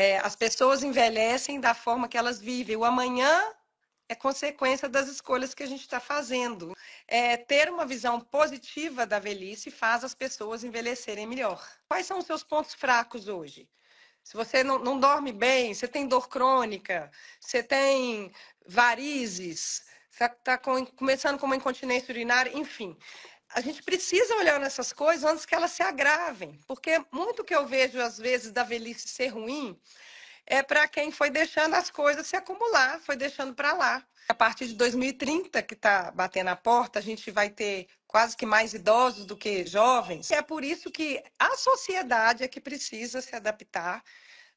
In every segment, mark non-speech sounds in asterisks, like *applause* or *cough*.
É, as pessoas envelhecem da forma que elas vivem. O amanhã é consequência das escolhas que a gente está fazendo. É, ter uma visão positiva da velhice faz as pessoas envelhecerem melhor. Quais são os seus pontos fracos hoje? Se você não, não dorme bem, você tem dor crônica, você tem varizes, está tá, tá começando com uma incontinência urinária, enfim a gente precisa olhar nessas coisas antes que elas se agravem, porque muito que eu vejo às vezes da velhice ser ruim é para quem foi deixando as coisas se acumular, foi deixando para lá. A partir de 2030 que está batendo a porta, a gente vai ter quase que mais idosos do que jovens. E é por isso que a sociedade é que precisa se adaptar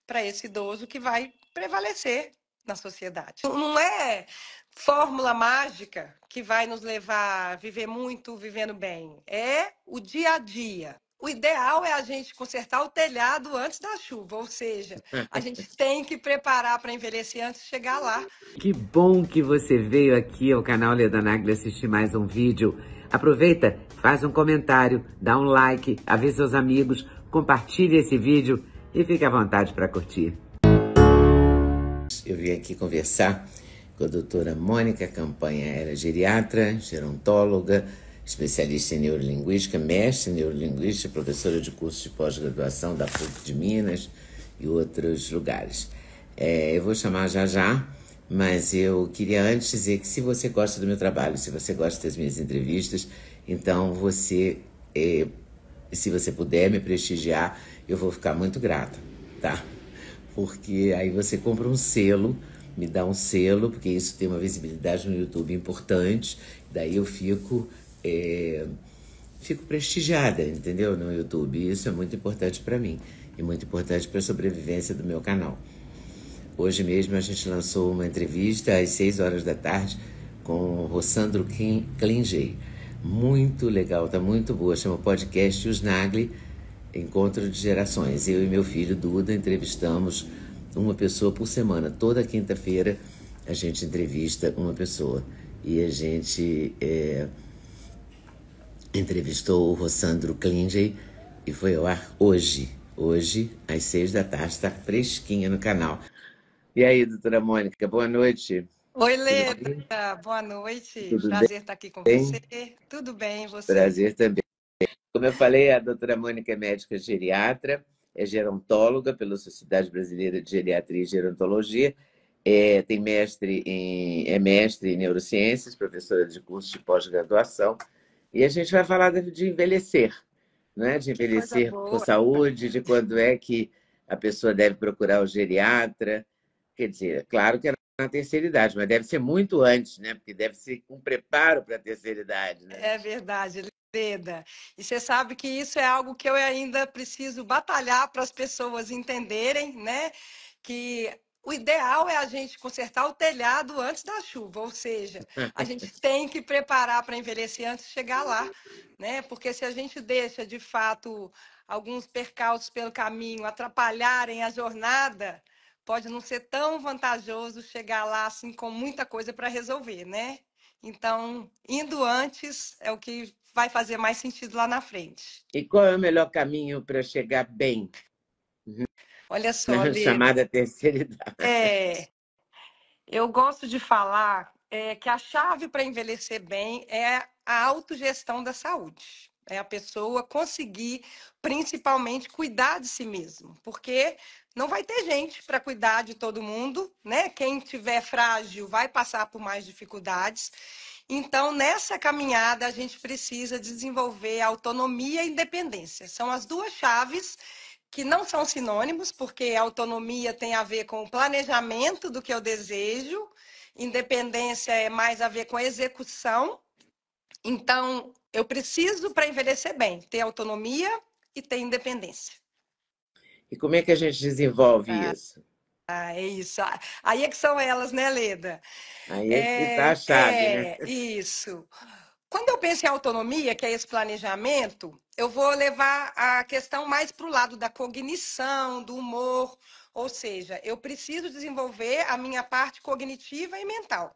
para esse idoso que vai prevalecer na sociedade. Não é fórmula mágica que vai nos levar a viver muito vivendo bem. É o dia a dia. O ideal é a gente consertar o telhado antes da chuva, ou seja, a gente *laughs* tem que preparar para envelhecer antes de chegar lá. Que bom que você veio aqui ao canal Leda Nagli assistir mais um vídeo. Aproveita, faz um comentário, dá um like, avisa seus amigos, compartilha esse vídeo e fique à vontade para curtir. Eu vim aqui conversar com a doutora Mônica Campanha, era é geriatra, gerontóloga, especialista em neurolinguística, mestre em neurolinguística, professora de curso de pós-graduação da PUC de Minas e outros lugares. É, eu vou chamar já já, mas eu queria antes dizer que se você gosta do meu trabalho, se você gosta das minhas entrevistas, então você, é, se você puder me prestigiar, eu vou ficar muito grata, tá? porque aí você compra um selo, me dá um selo, porque isso tem uma visibilidade no YouTube importante, daí eu fico. É, fico prestigiada, entendeu? No YouTube. E isso é muito importante para mim e muito importante para a sobrevivência do meu canal. Hoje mesmo a gente lançou uma entrevista às 6 horas da tarde com o Rossandro Klinger. Muito legal, tá muito boa. Chama o podcast Os Nagli encontro de gerações. Eu e meu filho Duda entrevistamos uma pessoa por semana. Toda quinta-feira a gente entrevista uma pessoa. E a gente é, entrevistou o Rossandro Klingey e foi ao ar hoje. Hoje, às seis da tarde, está fresquinha no canal. E aí, doutora Mônica, boa noite. Oi, Letra, boa noite. Tudo Prazer bem? estar aqui com bem? você. Tudo bem, você? Prazer também. Como eu falei, a doutora Mônica é médica geriatra, é gerontóloga pela Sociedade Brasileira de Geriatria e Gerontologia, é, tem mestre em, é mestre em neurociências, professora de curso de pós-graduação. E a gente vai falar de envelhecer, né? de envelhecer é? com saúde, de quando é que a pessoa deve procurar o geriatra. Quer dizer, é claro que é na terceira idade, mas deve ser muito antes, né? Porque deve ser um preparo para a terceira idade. Né? É verdade, e você sabe que isso é algo que eu ainda preciso batalhar para as pessoas entenderem, né? Que o ideal é a gente consertar o telhado antes da chuva, ou seja, a gente *laughs* tem que preparar para envelhecer antes de chegar lá, né? Porque se a gente deixa de fato alguns percalços pelo caminho atrapalharem a jornada, pode não ser tão vantajoso chegar lá assim com muita coisa para resolver, né? Então, indo antes é o que vai fazer mais sentido lá na frente. E qual é o melhor caminho para chegar bem? Uhum. Olha só, na Lê, chamada terceira idade. É, eu gosto de falar é, que a chave para envelhecer bem é a autogestão da saúde é a pessoa conseguir, principalmente, cuidar de si mesmo, porque não vai ter gente para cuidar de todo mundo, né? Quem tiver frágil vai passar por mais dificuldades. Então, nessa caminhada, a gente precisa desenvolver autonomia e independência. São as duas chaves que não são sinônimos, porque autonomia tem a ver com o planejamento do que eu desejo, independência é mais a ver com a execução. Então, eu preciso para envelhecer bem, ter autonomia e ter independência. E como é que a gente desenvolve ah, isso? Ah, é isso. Ah, aí é que são elas, né, Leda? Aí é, tá é que está a chave, né? é, né? Isso. Quando eu penso em autonomia, que é esse planejamento, eu vou levar a questão mais para o lado da cognição, do humor, ou seja, eu preciso desenvolver a minha parte cognitiva e mental.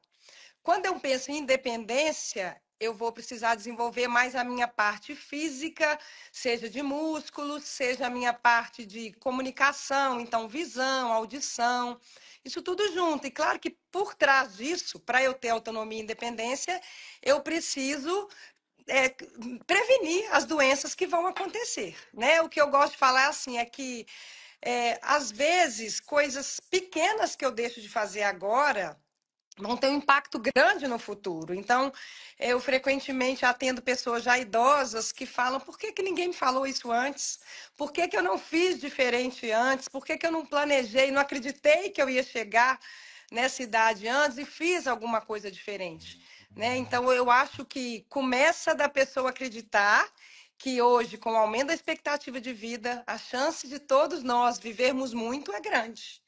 Quando eu penso em independência, eu vou precisar desenvolver mais a minha parte física, seja de músculos, seja a minha parte de comunicação, então visão, audição, isso tudo junto. E claro que por trás disso, para eu ter autonomia e independência, eu preciso é, prevenir as doenças que vão acontecer, né? O que eu gosto de falar assim é que é, às vezes coisas pequenas que eu deixo de fazer agora vão ter um impacto grande no futuro. Então, eu frequentemente atendo pessoas já idosas que falam: por que, que ninguém me falou isso antes? Por que, que eu não fiz diferente antes? Por que, que eu não planejei, não acreditei que eu ia chegar nessa idade antes e fiz alguma coisa diferente? Né? Então, eu acho que começa da pessoa acreditar que hoje, com o aumento da expectativa de vida, a chance de todos nós vivermos muito é grande.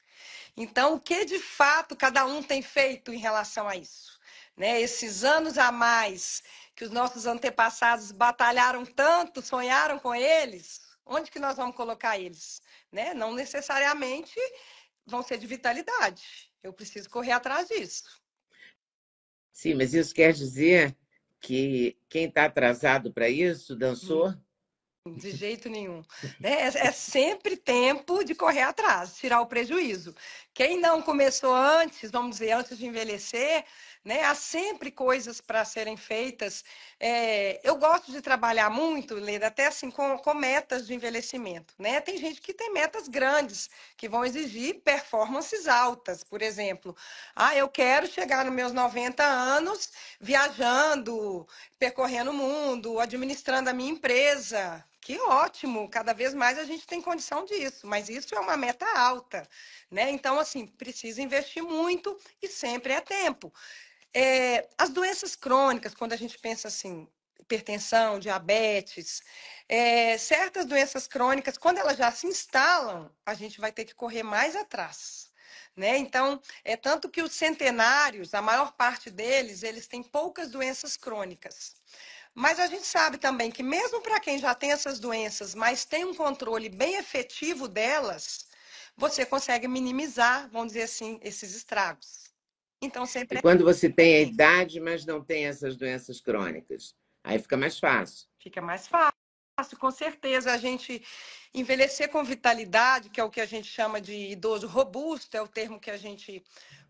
Então, o que de fato cada um tem feito em relação a isso? Né? Esses anos a mais que os nossos antepassados batalharam tanto, sonharam com eles, onde que nós vamos colocar eles? Né? Não necessariamente vão ser de vitalidade. Eu preciso correr atrás disso. Sim, mas isso quer dizer que quem está atrasado para isso dançou, hum de jeito nenhum. né? É, é sempre tempo de correr atrás, tirar o prejuízo. Quem não começou antes, vamos dizer, antes de envelhecer, né? Há sempre coisas para serem feitas. É, eu gosto de trabalhar muito, Leda, até assim com, com, metas de envelhecimento, né? Tem gente que tem metas grandes que vão exigir performances altas, por exemplo. Ah, eu quero chegar nos meus 90 anos viajando, percorrendo o mundo, administrando a minha empresa, que ótimo! Cada vez mais a gente tem condição disso, mas isso é uma meta alta, né? Então, assim, precisa investir muito e sempre é tempo. É, as doenças crônicas, quando a gente pensa assim, hipertensão, diabetes, é, certas doenças crônicas, quando elas já se instalam, a gente vai ter que correr mais atrás. Né? Então, é tanto que os centenários, a maior parte deles, eles têm poucas doenças crônicas. Mas a gente sabe também que, mesmo para quem já tem essas doenças, mas tem um controle bem efetivo delas, você consegue minimizar, vamos dizer assim, esses estragos. Então, sempre. E quando você tem a idade, mas não tem essas doenças crônicas, aí fica mais fácil. Fica mais fácil, com certeza. A gente envelhecer com vitalidade, que é o que a gente chama de idoso robusto, é o termo que a gente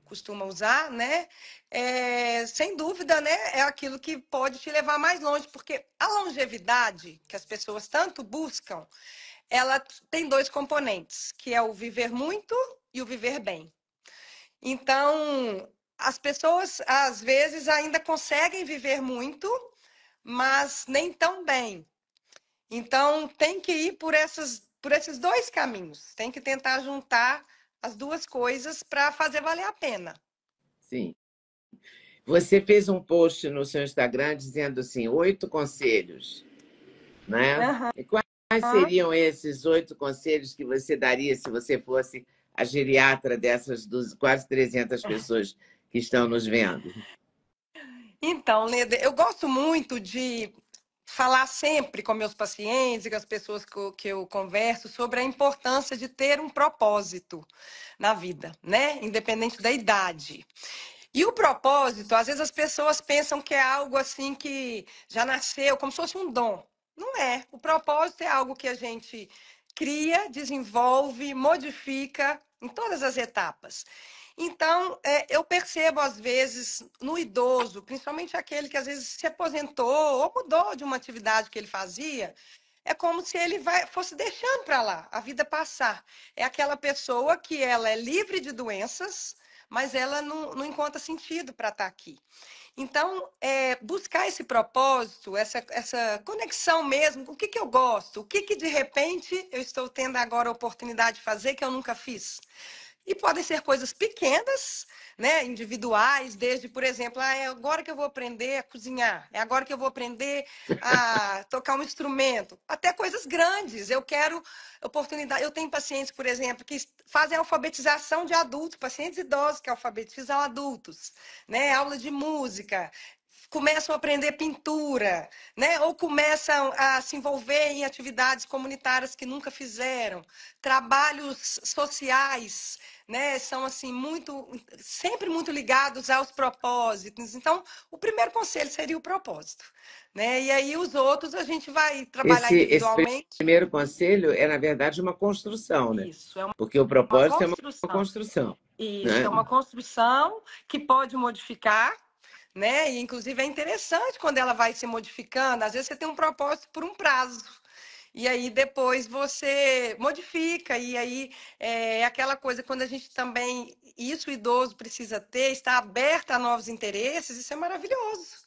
costuma usar, né? É, sem dúvida, né? É aquilo que pode te levar mais longe, porque a longevidade que as pessoas tanto buscam, ela tem dois componentes, que é o viver muito e o viver bem. Então, as pessoas às vezes ainda conseguem viver muito, mas nem tão bem. Então, tem que ir por essas por esses dois caminhos. Tem que tentar juntar as duas coisas para fazer valer a pena. Sim. Você fez um post no seu Instagram dizendo assim, oito conselhos, né? Uhum. E quais seriam esses oito conselhos que você daria se você fosse a geriatra dessas dos, quase 300 *laughs* pessoas que estão nos vendo? Então, Leda, eu gosto muito de falar sempre com meus pacientes e com as pessoas que eu, que eu, converso sobre a importância de ter um propósito na vida, né? Independente da idade. E o propósito, às vezes as pessoas pensam que é algo assim que já nasceu, como se fosse um dom. Não é. O propósito é algo que a gente cria, desenvolve, modifica em todas as etapas. Então, é, eu percebo, às vezes, no idoso, principalmente aquele que às vezes se aposentou ou mudou de uma atividade que ele fazia, é como se ele vai, fosse deixando para lá a vida passar. É aquela pessoa que ela é livre de doenças, mas ela não, não encontra sentido para estar tá aqui. Então, é, buscar esse propósito, essa, essa conexão mesmo, o que, que eu gosto, o que, que de repente eu estou tendo agora a oportunidade de fazer que eu nunca fiz. E podem ser coisas pequenas, né, individuais, desde, por exemplo, ah, é agora que eu vou aprender a cozinhar, é agora que eu vou aprender a tocar um instrumento, até coisas grandes. Eu quero oportunidade. Eu tenho pacientes, por exemplo, que fazem alfabetização de adultos, pacientes idosos que alfabetizam adultos, né, aula de música, começam a aprender pintura, né? Ou começam a se envolver em atividades comunitárias que nunca fizeram, trabalhos sociais, né, são assim muito sempre muito ligados aos propósitos. Então, o primeiro conselho seria o propósito, né? E aí os outros a gente vai trabalhar esse, individualmente. Esse primeiro conselho é na verdade uma construção, né? Isso, é uma, Porque o propósito uma é uma construção. Isso, né? é uma construção que pode modificar, né? E inclusive é interessante quando ela vai se modificando. Às vezes você tem um propósito por um prazo e aí depois você modifica, e aí é aquela coisa, quando a gente também, isso o idoso precisa ter, está aberta a novos interesses, isso é maravilhoso.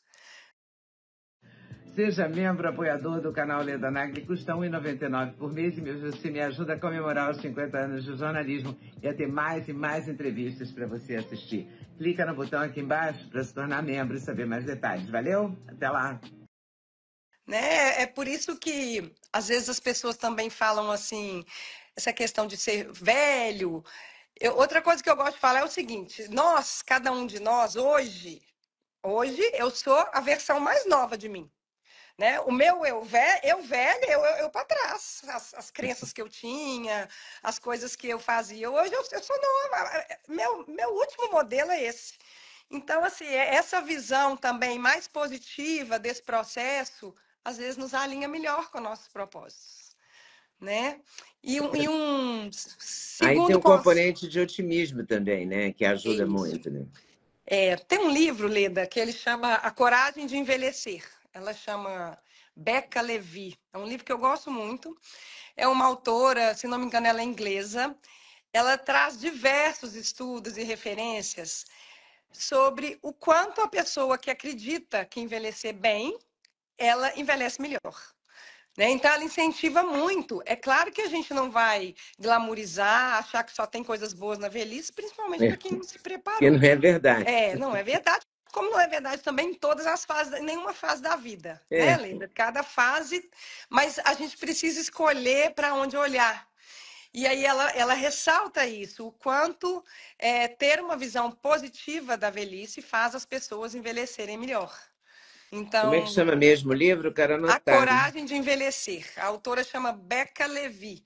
Seja membro apoiador do canal Leda Nagli, custa R$ 1,99 por mês e você me ajuda a comemorar os 50 anos de jornalismo e a ter mais e mais entrevistas para você assistir. Clica no botão aqui embaixo para se tornar membro e saber mais detalhes. Valeu? Até lá! Né? É por isso que às vezes as pessoas também falam assim, essa questão de ser velho. Eu, outra coisa que eu gosto de falar é o seguinte: nós, cada um de nós, hoje, hoje eu sou a versão mais nova de mim. Né? O meu eu, velho eu velho, eu, eu, eu para trás. As, as, crenças *laughs* que eu tinha, as coisas que eu fazia. Hoje eu, eu sou nova. É, meu, meu último modelo é esse. Então, assim, é essa visão também mais positiva desse processo às vezes nos alinha melhor com nossos propósitos. Né? E, e é. um segundo Aí tem um componente de otimismo também, né? Que ajuda Isso. muito. Né? É, tem um livro, Leda, que ele chama A Coragem de Envelhecer. Ela chama Becca Levy. É um livro que eu gosto muito. É uma autora, se não me engano, ela é inglesa. Ela traz diversos estudos e referências sobre o quanto a pessoa que acredita que envelhecer bem ela envelhece melhor. Né? Então, ela incentiva muito. É claro que a gente não vai glamourizar, achar que só tem coisas boas na velhice, principalmente é. para quem não se preparou. Porque não é verdade. É, não é verdade. Como não é verdade também em todas as fases, em nenhuma fase da vida, é. né, Linda? Cada fase, mas a gente precisa escolher para onde olhar. E aí ela, ela ressalta isso, o quanto é, ter uma visão positiva da velhice faz as pessoas envelhecerem melhor. Então, Como é que chama mesmo o livro? Quero anotar. A Coragem de Envelhecer. A autora chama Becca Levy.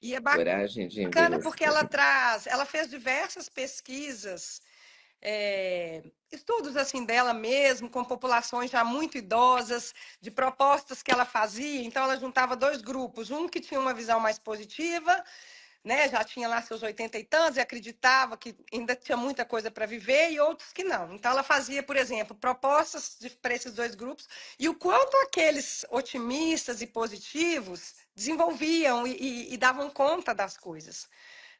E é bacana porque ela traz, ela fez diversas pesquisas, é, estudos assim dela mesmo, com populações já muito idosas, de propostas que ela fazia. Então ela juntava dois grupos, um que tinha uma visão mais positiva né, já tinha lá seus oitenta e tantos e acreditava que ainda tinha muita coisa para viver e outros que não. Então ela fazia, por exemplo, propostas para esses dois grupos e o quanto aqueles otimistas e positivos desenvolviam e, e, e davam conta das coisas.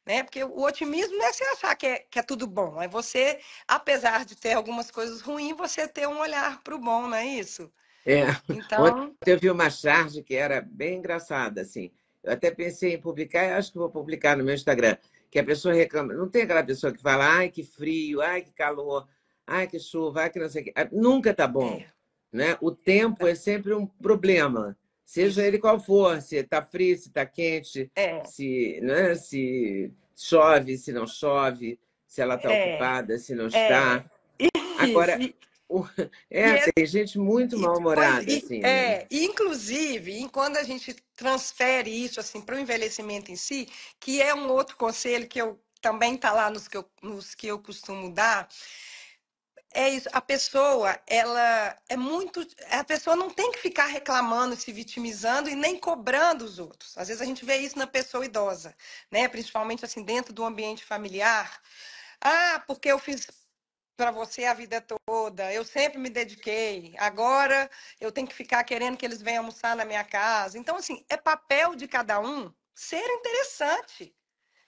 Né? Porque o otimismo não é você achar que é, que é tudo bom, é você, apesar de ter algumas coisas ruins, você ter um olhar para o bom, não é isso? É. Então... Ontem eu vi uma charge que era bem engraçada, assim. Eu até pensei em publicar, acho que vou publicar no meu Instagram, que a pessoa reclama. Não tem aquela pessoa que fala, ai, que frio, ai, que calor, ai, que chuva, ai, que não sei o quê. Ah, nunca tá bom. É. Né? O tempo é sempre um problema, seja ele qual for, se está frio, se está quente, é. se, né? se chove, se não chove, se ela está é. ocupada, se não é. está. É. *laughs* Agora, é, e tem assim, gente muito mal-humorada. Assim, é, né? É, inclusive, quando a gente transfere isso assim, para o envelhecimento em si, que é um outro conselho que eu também está lá nos que, eu, nos que eu costumo dar, é isso, a pessoa, ela é muito. A pessoa não tem que ficar reclamando, se vitimizando e nem cobrando os outros. Às vezes a gente vê isso na pessoa idosa, né? Principalmente assim, dentro do ambiente familiar. Ah, porque eu fiz para você a vida toda. Eu sempre me dediquei. Agora eu tenho que ficar querendo que eles venham almoçar na minha casa. Então, assim, é papel de cada um ser interessante.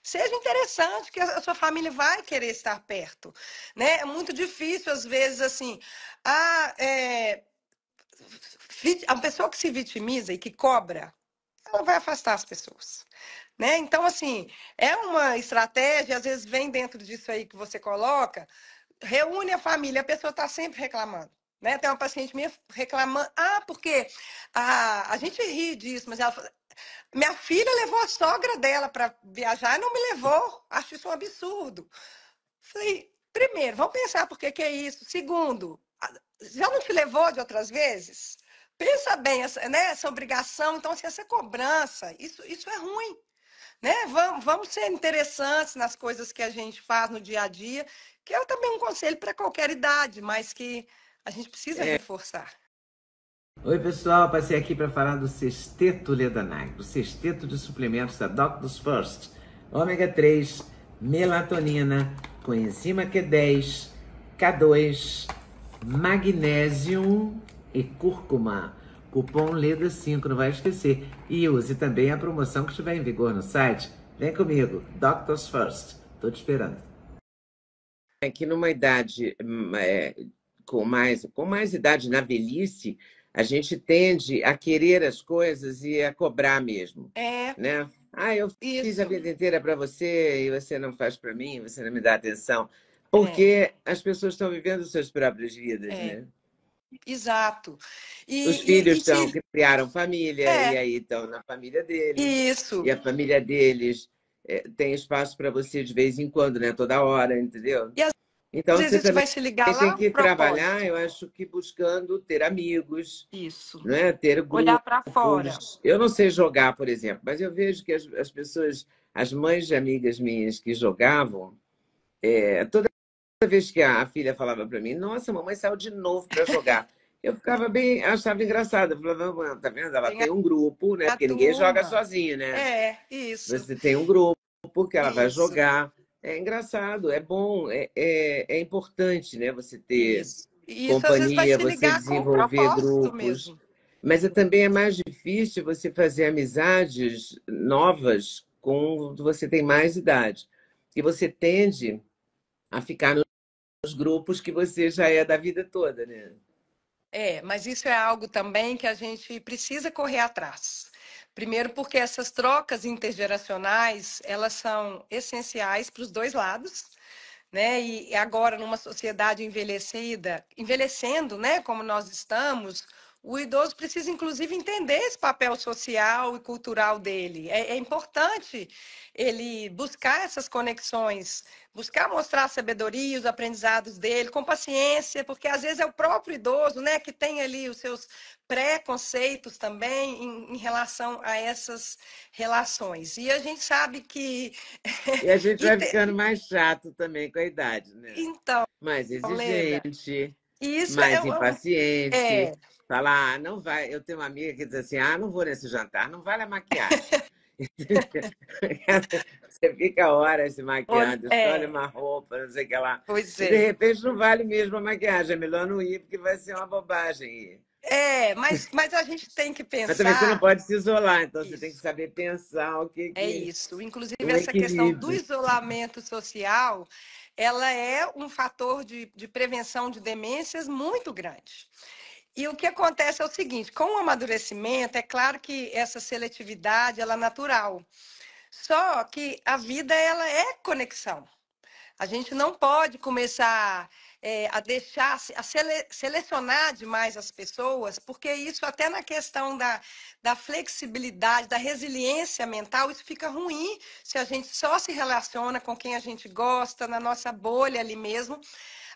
Seja interessante, que a sua família vai querer estar perto. Né? É muito difícil, às vezes, assim. A, é, a pessoa que se vitimiza e que cobra, ela vai afastar as pessoas. Né? Então, assim, é uma estratégia, às vezes vem dentro disso aí que você coloca, reúne a família, a pessoa está sempre reclamando. Né? Tem uma paciente minha reclamando, ah, porque a, a gente ri disso, mas ela fala, minha filha levou a sogra dela para viajar e não me levou, acho isso um absurdo. Falei, primeiro, vamos pensar por que, que é isso. Segundo, já não te levou de outras vezes? Pensa bem, essa, né, essa obrigação, então assim, essa cobrança, isso, isso é ruim né? Vamos, vamos ser interessantes nas coisas que a gente faz no dia a dia, que é também um conselho para qualquer idade, mas que a gente precisa é. reforçar. Oi, pessoal, passei aqui para falar do Sexteto Ledanag, do Sexteto de Suplementos da Doctors First. Ômega 3, melatonina, coenzima Q10, K2, magnésio e cúrcuma. Cupom LEDA5, não vai esquecer. E use também a promoção que estiver em vigor no site. Vem comigo, Doctors First. estou te esperando. É que numa idade hum, é, com, mais, com mais idade na velhice, a gente tende a querer as coisas e a cobrar mesmo. É. Né? Ah, eu Isso. fiz a vida inteira para você e você não faz para mim, você não me dá atenção. Porque é. as pessoas estão vivendo suas próprias vidas, é. né? Exato. E, Os filhos e, que criaram família é. e aí estão na família deles. Isso. E a família deles é, tem espaço para você de vez em quando, né? Toda hora, entendeu? E às então, vezes você também, vai se ligar lá tem que trabalhar, eu acho que buscando ter amigos. Isso. Né? Ter grupos. Olhar para fora. Eu não sei jogar, por exemplo, mas eu vejo que as, as pessoas, as mães de amigas minhas que jogavam, é, toda toda vez que a filha falava para mim, nossa, mamãe saiu de novo para jogar. eu ficava bem, achava engraçado. Eu falava, tá vendo? Ela tem, tem um grupo, né? Porque turma. ninguém joga sozinho, né? É, isso. Você tem um grupo, porque ela isso. vai jogar. É engraçado, é bom, é, é, é importante, né? Você ter isso. Isso, companhia, você desenvolver grupos. Mesmo. Mas é, também é mais difícil você fazer amizades novas quando você tem mais idade. E você tende a ficar no os grupos que você já é da vida toda, né? É, mas isso é algo também que a gente precisa correr atrás. Primeiro porque essas trocas intergeracionais, elas são essenciais para os dois lados, né? E agora numa sociedade envelhecida, envelhecendo, né, como nós estamos, o idoso precisa, inclusive, entender esse papel social e cultural dele. É, é, importante ele buscar essas conexões, buscar mostrar a sabedoria, os aprendizados dele, com paciência, porque às vezes é o próprio idoso né, que tem ali os seus preconceitos também em, em relação a essas relações. E a gente sabe que. *laughs* E a gente vai *laughs* ficando mais chato também com a idade, né? Então. Mais exigente. isso mais é, impaciente. É, Falar, ah, não vai. Eu tenho uma amiga que diz assim: ah, não vou nesse jantar, não vale a maquiagem. *laughs* você fica horas se maquiando, é. escolhe uma roupa, não sei o que lá. Pois é. De repente não vale mesmo a maquiagem, é melhor não ir, porque vai ser uma bobagem ir. É, mas, mas a gente tem que pensar. Mas também você não pode se isolar, então isso. você tem que saber pensar o que. que... É isso. Inclusive, essa questão do isolamento social ela é um fator de, de prevenção de demências muito grande. E o que acontece é o seguinte, com o amadurecimento, é claro que essa seletividade, ela é natural. Só que a vida, ela é conexão. A gente não pode começar é, a deixar, a sele, selecionar demais as pessoas, porque isso até na questão da, da flexibilidade, da resiliência mental, isso fica ruim se a gente só se relaciona com quem a gente gosta, na nossa bolha ali mesmo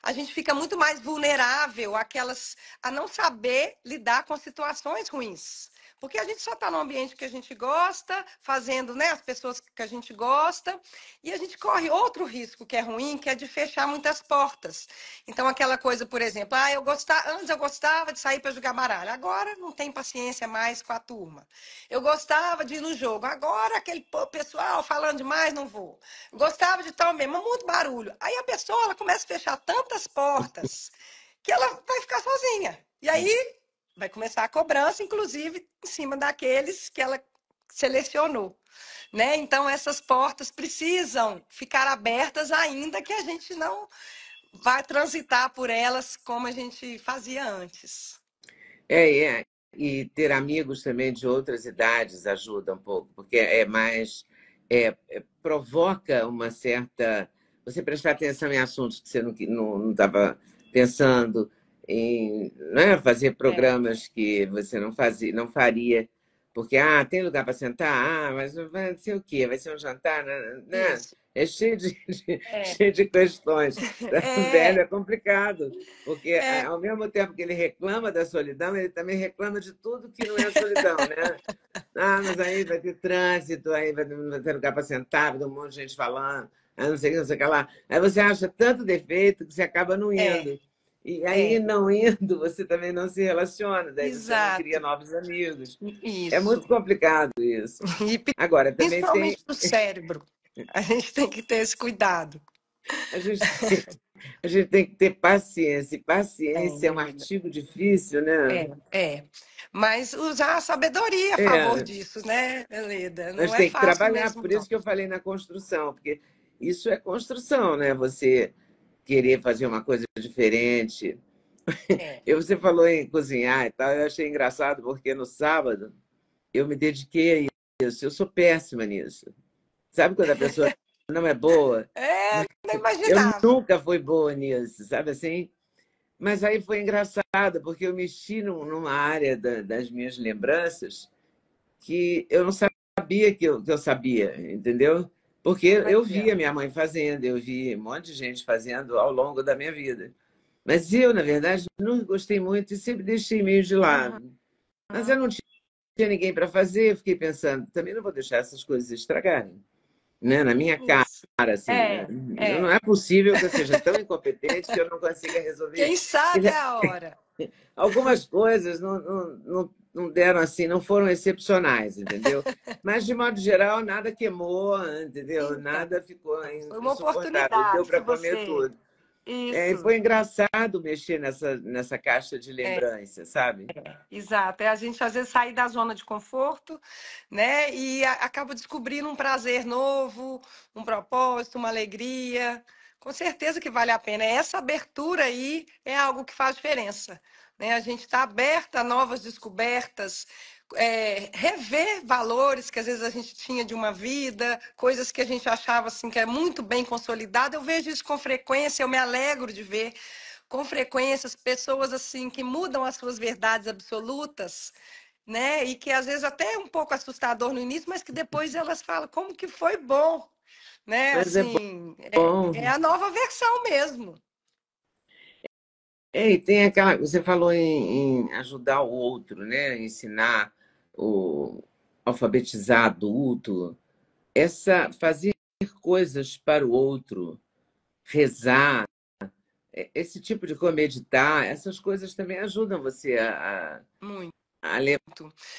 a gente fica muito mais vulnerável àquelas, a não saber lidar com situações ruins. Porque a gente só está no ambiente que a gente gosta, fazendo né, as pessoas que a gente gosta, e a gente corre outro risco que é ruim, que é de fechar muitas portas. Então, aquela coisa, por exemplo, ah, eu gostava, antes eu gostava de sair para jogar baralho, agora não tem paciência mais com a turma. Eu gostava de ir no jogo, agora aquele pessoal falando demais, não vou. Gostava de tal mesmo, muito barulho. Aí a pessoa ela começa a fechar tantas portas que ela vai ficar sozinha. E aí Vai começar a cobrança, inclusive em cima daqueles que ela selecionou. Né? Então, essas portas precisam ficar abertas, ainda que a gente não vá transitar por elas como a gente fazia antes. É, é. E ter amigos também de outras idades ajuda um pouco, porque é mais. É, é, provoca uma certa. Você prestar atenção em assuntos que você não estava não, não pensando, em né, fazer é. programas é. que você não, fazia, não faria, porque ah, tem lugar para sentar, ah, mas vai ser o quê? Vai ser um jantar? Não, não. É cheio de, *laughs* de é. cheio de questões. *laughs* Tá é. Velho é complicado, porque é. ao mesmo tempo que ele reclama da solidão, ele também reclama de tudo que não é solidão, né? *laughs* Ah, mas aí vai ter trânsito, aí vai ter lugar para sentar, vai ter um monte de gente falando, ah, não sei o que, não sei o que lá. Aí você acha tanto defeito que você acaba não é. indo. É. E aí, é. não indo, você também não se relaciona, daí Exato. você não cria novos amigos. É isso. É muito complicado isso. *laughs* E, Agora, também principalmente tem... cérebro. A gente tem que ter esse cuidado. A gente, a gente tem que ter paciência. E é paciência é, é um artigo difícil, né? É, é. Mas usar a sabedoria a é. favor disso, né, Leda? Não é tem que trabalhar, mesmo, por não. isso que eu falei na construção, porque isso é construção, né? Você querer fazer uma coisa diferente. É. você falou em cozinhar e tal, eu achei engraçado, porque no sábado eu me dediquei a isso. Eu sou péssima nisso. Sabe quando a pessoa *laughs* não é boa? É, não imaginava. Eu nunca fui boa nisso, sabe assim? Mas aí foi engraçado, porque eu mexi numa área da, das minhas lembranças que eu não sabia que eu, que eu sabia, entendeu? Porque eu via minha mãe fazendo, eu vi um monte de gente fazendo ao longo da minha vida. Mas eu, na verdade, não gostei muito e sempre deixei meio de lado. Mas eu não tinha ninguém para fazer, eu fiquei pensando, também não vou deixar essas coisas estragarem. Né? Na minha cara, assim. É, né? é. Não é possível que eu seja tão incompetente que eu não consiga resolver. Quem sabe é a hora. *laughs* Algumas coisas não, não, não não deram assim, não foram excepcionais, entendeu? *laughs* Mas, de modo geral, nada queimou, entendeu? Então, nada ficou Foi uma oportunidade. Deu para comer tudo. É, foi engraçado mexer nessa, nessa caixa de é. lembrança, é. sabe? É. Exato. É a gente às vezes sair da zona de conforto, né? E a, acaba descobrindo um prazer novo, um propósito, uma alegria. Com certeza que vale a pena. Essa abertura aí é algo que faz diferença. Né? A gente está aberta a novas descobertas, é, rever valores que às vezes a gente tinha de uma vida, coisas que a gente achava assim que é muito bem consolidada. Eu vejo isso com frequência, eu me alegro de ver com frequência as pessoas assim que mudam as suas verdades absolutas, né? E que às vezes até é um pouco assustador no início, mas que depois elas falam como que foi bom, né? É, assim, é, bom. É, é a nova versão mesmo. É, e tem aquela. Você falou em, em ajudar o outro, né? Ensinar o alfabetizar adulto. Essa fazer coisas para o outro, rezar, é, esse tipo de comeditar, essas coisas também ajudam você a, Muito. a levar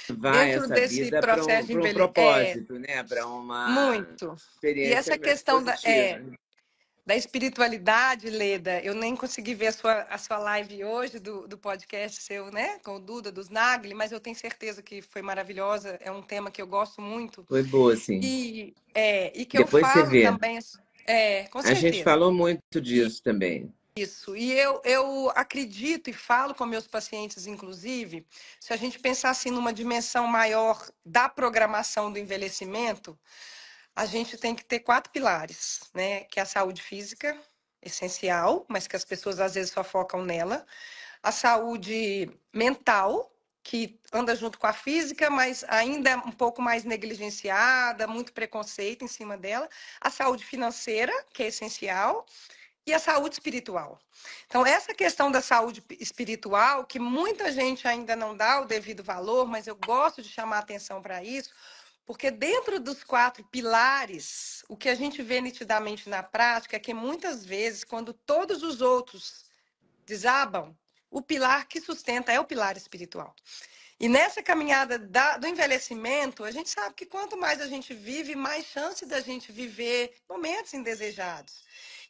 Dentro essa vida para um, um, é propósito, é... né? Para uma Muito. experiência E essa questão da é, né? da espiritualidade, Leda. Eu nem consegui ver a sua, a sua live hoje do, do podcast seu, né? Com o Duda, dos Nagli, mas eu tenho certeza que foi maravilhosa. É um tema que eu gosto muito. Foi boa, sim. E, é, e que Depois eu falo você vê. também. É, com certeza. A gente falou muito disso e, também. Isso, e eu, eu acredito e falo com meus pacientes, inclusive, se a gente pensar assim numa dimensão maior da programação do envelhecimento, a gente tem que ter quatro pilares, né? Que é a saúde física, essencial, mas que as pessoas às vezes só focam nela. A saúde mental, que anda junto com a física, mas ainda é um pouco mais negligenciada, muito preconceito em cima dela. A saúde financeira, que é essencial. E a saúde espiritual. Então, essa questão da saúde espiritual, que muita gente ainda não dá o devido valor, mas eu gosto de chamar atenção para isso, porque dentro dos quatro pilares, o que a gente vê nitidamente na prática é que muitas vezes, quando todos os outros desabam, o pilar que sustenta é o pilar espiritual. E nessa caminhada da, do envelhecimento, a gente sabe que quanto mais a gente vive, mais chance da gente viver momentos indesejados.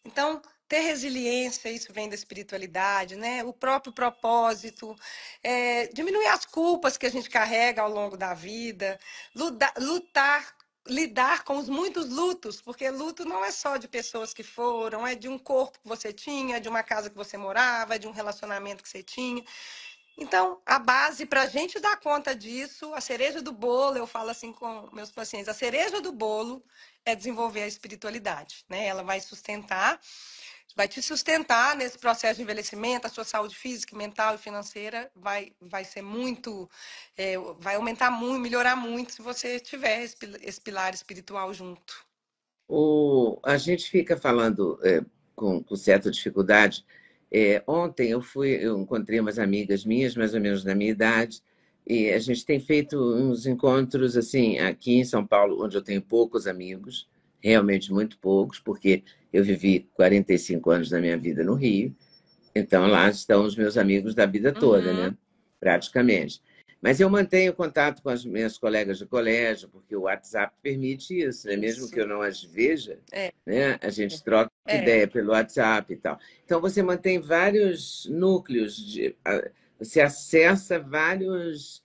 Então, ter resiliência, isso vem da espiritualidade, né? O próprio propósito, é, diminuir as culpas que a gente carrega ao longo da vida, lutar, lutar lidar com os muitos lutos, porque luto não é só de pessoas que foram, é de um corpo que você tinha, de uma casa que você morava, de um relacionamento que você tinha. Então, a base para a gente dar conta disso, a cereja do bolo, eu falo assim com meus pacientes, a cereja do bolo é desenvolver a espiritualidade, né? Ela vai sustentar vai te sustentar nesse processo de envelhecimento, a sua saúde física, mental e financeira vai, vai ser muito, é, vai aumentar muito, melhorar muito se você tiver esse, pilar espiritual junto. O, a gente fica falando é, com, com, certa dificuldade. É, ontem eu fui, eu encontrei umas amigas minhas, mais ou menos da minha idade, e a gente tem feito uns encontros assim aqui em São Paulo, onde eu tenho poucos amigos, realmente muito poucos, porque eu vivi 45 anos da minha vida no Rio, então lá estão os meus amigos da vida toda, uhum. né? Praticamente. Mas eu mantenho contato com as minhas colegas de colégio, porque o WhatsApp permite isso, né? Mesmo isso. que eu não as veja, é. né? a gente é. troca é. ideia pelo WhatsApp e tal. Então você mantém vários núcleos, de, você acessa vários,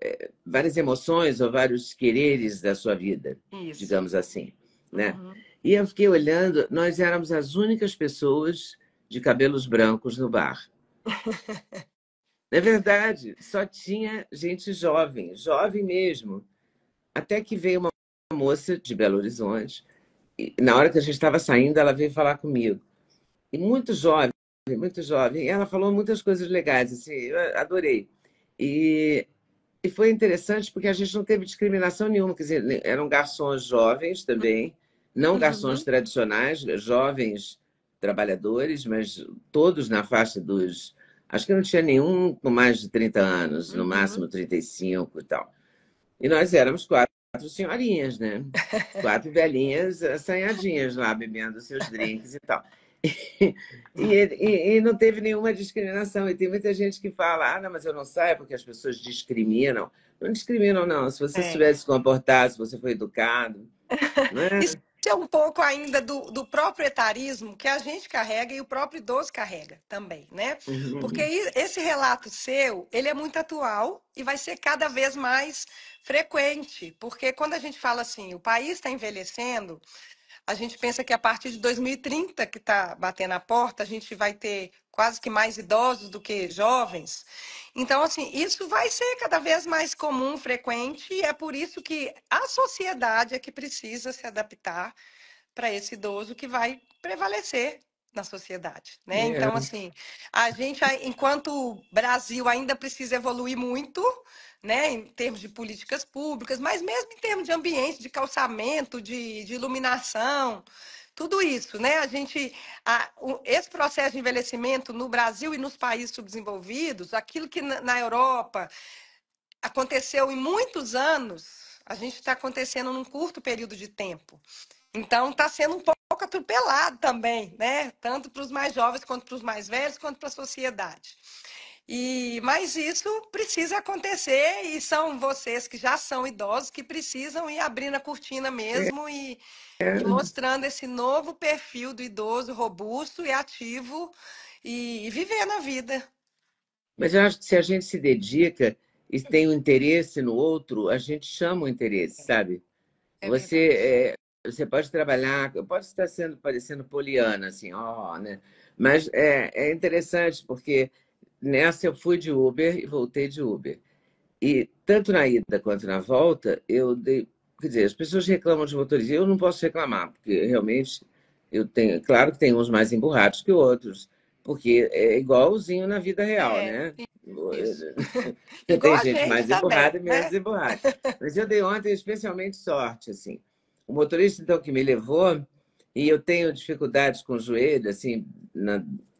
é, várias emoções ou vários quereres da sua vida, isso. digamos assim, né? Uhum. E eu fiquei olhando, nós éramos as únicas pessoas de cabelos brancos no bar. Na *laughs* é verdade, só tinha gente jovem, jovem mesmo. Até que veio uma moça de Belo Horizonte, e na hora que a gente estava saindo, ela veio falar comigo. E muito jovem, muito jovem. Ela falou muitas coisas legais, assim, eu adorei. E, e foi interessante porque a gente não teve discriminação nenhuma, quer dizer, eram garçons jovens também. Não uhum. garçons uhum. tradicionais, jovens trabalhadores, mas todos na faixa dos. Acho que não tinha nenhum com mais de 30 anos, no uhum. máximo 35 e tal. E nós éramos quatro senhorinhas, né? *laughs* quatro velhinhas assanhadinhas lá, bebendo seus drinks e tal. E, e, e, não teve nenhuma discriminação. E tem muita gente que fala, ah, não, mas eu não saio porque as pessoas discriminam. Não discriminam, não. Se você é. soubesse comportar, se você foi educado. *laughs* Né? Isso é um pouco ainda do, do próprio etarismo que a gente carrega e o próprio idoso carrega também, né? Uhum. Porque esse relato seu, ele é muito atual e vai ser cada vez mais frequente, porque quando a gente fala assim, o país está envelhecendo, a gente pensa que a partir de 2030 que está batendo a porta, a gente vai ter quase que mais idosos do que jovens. Então, assim, isso vai ser cada vez mais comum, frequente, e é por isso que a sociedade é que precisa se adaptar para esse idoso que vai prevalecer na sociedade, né? É. Então, assim, a gente, enquanto Brasil, ainda precisa evoluir muito né, em termos de políticas públicas, mas mesmo em termos de ambiente, de calçamento, de, de iluminação, tudo isso, né? A gente, a, o, esse processo de envelhecimento no Brasil e nos países subdesenvolvidos, aquilo que na, na Europa aconteceu em muitos anos, a gente está acontecendo num curto período de tempo. Então, está sendo um pouco atropelado também, né? Tanto para os mais jovens, quanto para os mais velhos, quanto para a sociedade. E mas isso precisa acontecer e são vocês que já são idosos que precisam ir abrindo a cortina mesmo e, é. e mostrando esse novo perfil do idoso robusto e ativo e, e vivendo a vida. Mas eu acho que se a gente se dedica e tem um interesse no outro, a gente chama o interesse, sabe? É você é, você pode trabalhar, eu posso estar sendo parecendo poliana assim, ó, oh, né? Mas é, é interessante porque nessa eu fui de Uber e voltei de Uber. E tanto na ida quanto na volta, eu dei. Quer dizer, as pessoas reclamam de motorista, eu não posso reclamar, porque realmente eu tenho. Claro que tem uns mais emburrados que outros, porque é igualzinho na vida real, é, né? *laughs* tem gente, gente mais emburrada e né? menos emburrada. Mas eu dei ontem especialmente sorte, assim. O motorista, então, que me levou, e eu tenho dificuldades com o joelho, assim,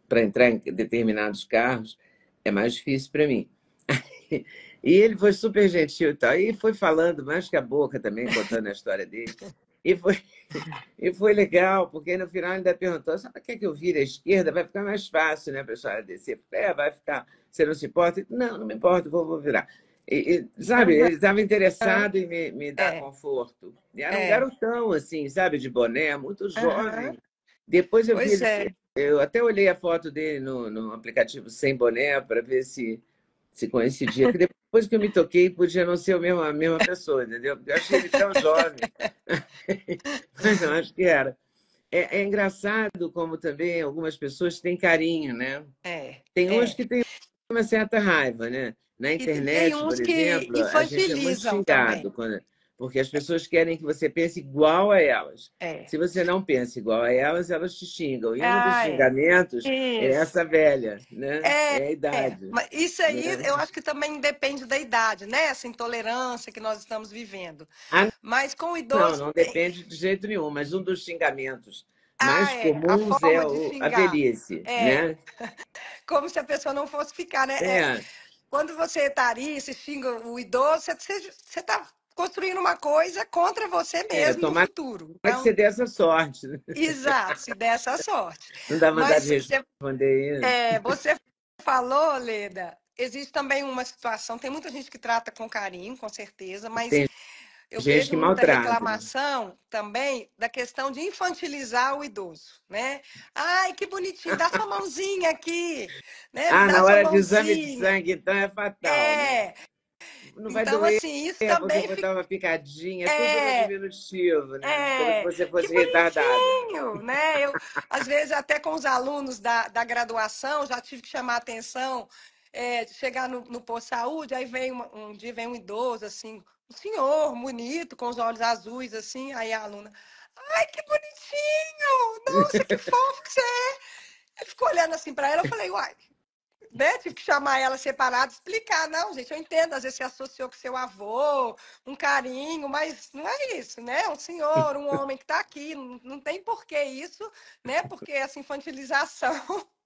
para entrar em determinados carros é mais difícil para mim. *laughs* e ele foi super gentil e tal. E foi falando mais que a boca também, contando a história dele. E foi, *laughs* e foi legal, porque no final ele ainda perguntou: sabe quer é que eu vire à esquerda? Vai ficar mais fácil, né, pessoal, a descer. É, vai ficar. Você não se importa? Não, não me importa, vou, vou virar. E, e, sabe, ele estava interessado em me, me dar é. conforto. E era um é. garotão, assim, sabe, de boné, muito jovem. Uhum. Depois eu pois vi. É. Ele, eu até olhei a foto dele no, no aplicativo sem boné para ver se, se coincidia. depois que eu me toquei, podia não ser a mesma, a mesma pessoa, entendeu? Eu achei ele tão jovem. Mas não, acho que era. É, é, engraçado como também algumas pessoas têm carinho, né? É. Tem é. uns é. que têm uma certa raiva, né? Na internet, por exemplo, a gente é muito xingado. Também. Quando porque as pessoas querem que você pense igual a elas. É. Se você não pensa igual a elas, elas te xingam. E um dos xingamentos é isso. é essa velha, né? É, é a é. idade. É. Isso aí, né? eu acho que também depende da idade, né? Essa intolerância que nós estamos vivendo. Ah, mas com o idoso... Não, não depende de jeito nenhum. Mas um dos xingamentos ah, mais ah, comuns é, a, o, a velhice, né? *laughs* Como se a pessoa não fosse ficar, né? Quando você tá ali, se xinga o idoso, você está construindo uma coisa contra você é, mesmo é, tomar... no futuro. Então... Que você essa sorte. Né? Exato, se dessa essa sorte. *laughs* Não dá vontade de responder isso. É, você falou, Leda, existe também uma situação, tem muita gente que trata com carinho, com certeza, mas tem eu gente vejo que muita maltrata. Né? reclamação também da questão de infantilizar o idoso, né? Ai, que bonitinho, dá sua mãozinha aqui, né? Ah, dá na hora mãozinha. de exame de sangue, então é fatal. É, né? Não vai então, doer, assim, isso é, também. Você fica... botar uma picadinha, é... tudo no é. diminutivo, né? É... Como se você fosse retardado. Né? Eu, às vezes, até com os alunos da, da graduação, já tive que chamar a atenção. É, chegar no, no posto de saúde, aí vem uma, um dia vem um idoso, assim, um senhor bonito, com os olhos azuis, assim, aí a aluna, ai, que bonitinho! Nossa, que fofo que você é! Ele ficou olhando assim para ela, eu falei, uai, né? Tive que chamar ela separado, explicar. Não, gente, eu entendo, às vezes se associou com seu avô, um carinho, mas não é isso, né? É um senhor, um homem que está aqui, não tem porquê isso, né? Porque essa infantilização. *laughs*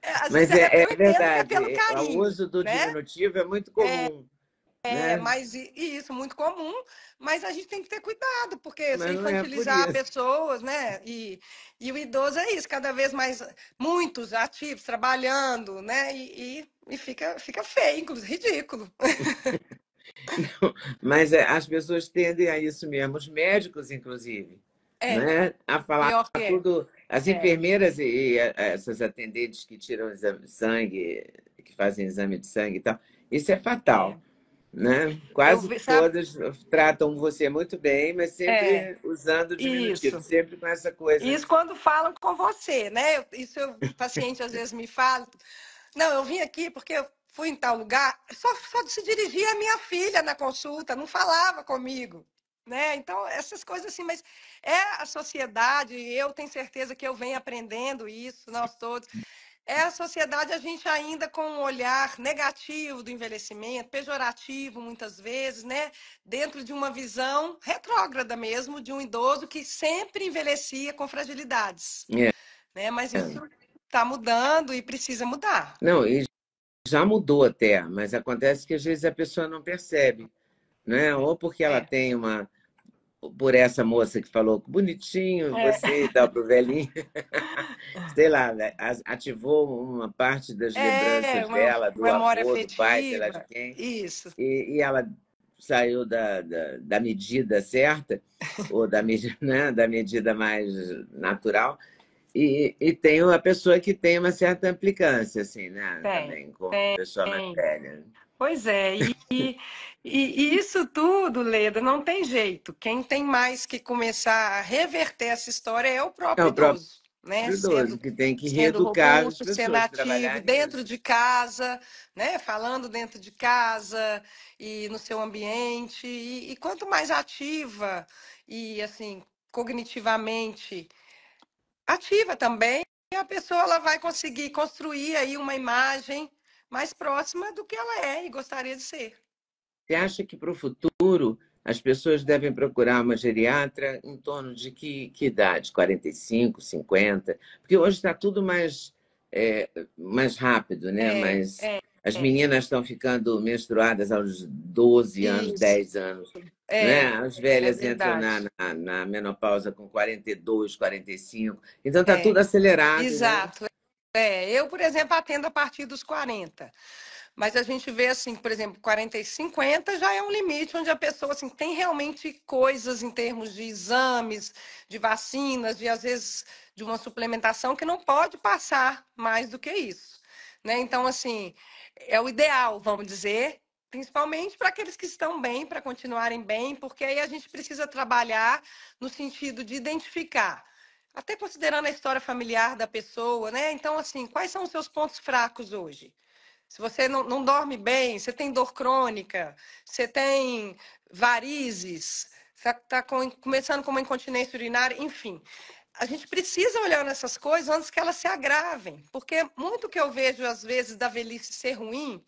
É, mas é, é, é, é verdade, é o uso do né? diminutivo é muito comum. É, né? mas e, e isso muito comum, mas a gente tem que ter cuidado, porque mas se é infantilizar é pessoas, né? E, e o idoso é isso, cada vez mais muitos ativos, trabalhando, né? E, e, e fica, fica feio, inclusive ridículo. *laughs* Não, mas é, as pessoas tendem a isso mesmo, os médicos, inclusive. É. Né? A falar que... É. tudo. As é. enfermeiras e, essas atendentes que tiram sangue, que fazem exame de sangue e tal, isso é fatal. É né? Quase vi, todas tratam você muito bem, mas sempre é, usando o diminutivo, isso. sempre com essa coisa. Isso quando falam com você, né? isso o paciente às vezes me fala. Não, eu vim aqui porque eu fui em tal lugar, só, só se dirigia à minha filha na consulta, não falava comigo. Né? Então, essas coisas assim, mas é a sociedade, e eu tenho certeza que eu venho aprendendo isso, nós todos é a sociedade, a gente ainda com um olhar negativo do envelhecimento, pejorativo muitas vezes, né? Dentro de uma visão retrógrada mesmo de um idoso que sempre envelhecia com fragilidades. É. Né? Mas é. isso está é. mudando e precisa mudar. Não, e já mudou até, mas acontece que às vezes a pessoa não percebe, né? Ou porque ela é. tem uma por essa moça que falou bonitinho você é. e tal pro velhinho. *laughs* sei lá, né, ativou uma parte das é, lembranças uma, dela, do avô, do pai, sei lá de quem. Isso. E, e ela saiu da, da, da, medida certa, *laughs* ou da, *laughs* né, da medida mais natural. E, e tem uma pessoa que tem uma certa implicância, assim, né? Tem, Também com tem, a pessoa tem. mais velha. Pois é, e e, isso tudo, Leda, não tem jeito. Quem tem mais que começar a reverter essa história é o próprio é o próprio idoso. Né? Idoso, sendo, que tem que reeducar sendo robusto, as pessoas, ativo, dentro de casa, né? falando dentro de casa e no seu ambiente. E, e quanto mais ativa e assim cognitivamente ativa também, a pessoa ela vai conseguir construir aí uma imagem mais próxima do que ela é e gostaria de ser. Você acha que para o futuro as pessoas devem procurar uma geriatra em torno de que, que idade? 45, 50? Porque hoje está tudo mais, é, mais rápido, né? É, É, as é. meninas estão ficando menstruadas aos 12 anos, 10 anos. É, né? As é velhas entram na, na, na, menopausa com 42, 45. Então está tudo acelerado. Né? Exato. Né? É, eu, por exemplo, atendo a partir dos 40. Mas a gente vê assim, por exemplo, 40 e 50 já é um limite onde a pessoa assim, tem realmente coisas em termos de exames, de vacinas, de às vezes de uma suplementação que não pode passar mais do que isso. Né? Então, assim, é o ideal, vamos dizer, principalmente para aqueles que estão bem, para continuarem bem, porque aí a gente precisa trabalhar no sentido de identificar, até considerando a história familiar da pessoa, né? Então, assim, quais são os seus pontos fracos hoje? Se você não, não dorme bem, você tem dor crônica, você tem varizes, você está tá com, começando com uma incontinência urinária, enfim. A gente precisa olhar nessas coisas antes que elas se agravem, porque muito que eu vejo, às vezes, da velhice ser ruim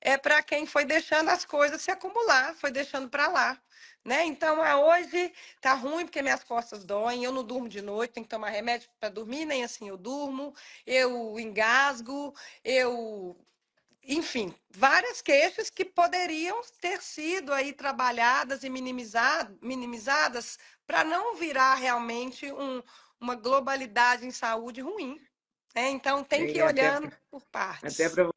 é para quem foi deixando as coisas se acumular, foi deixando para lá. Né? Então, ah, hoje está ruim porque minhas costas doem, eu não durmo de noite, tenho que tomar remédio para dormir, nem assim eu durmo, eu engasgo, eu enfim, várias queixas que poderiam ter sido aí trabalhadas e minimizadas minimizadas para não virar realmente um, uma globalidade em saúde ruim. Né? então tem que ir olhando por partes. Até para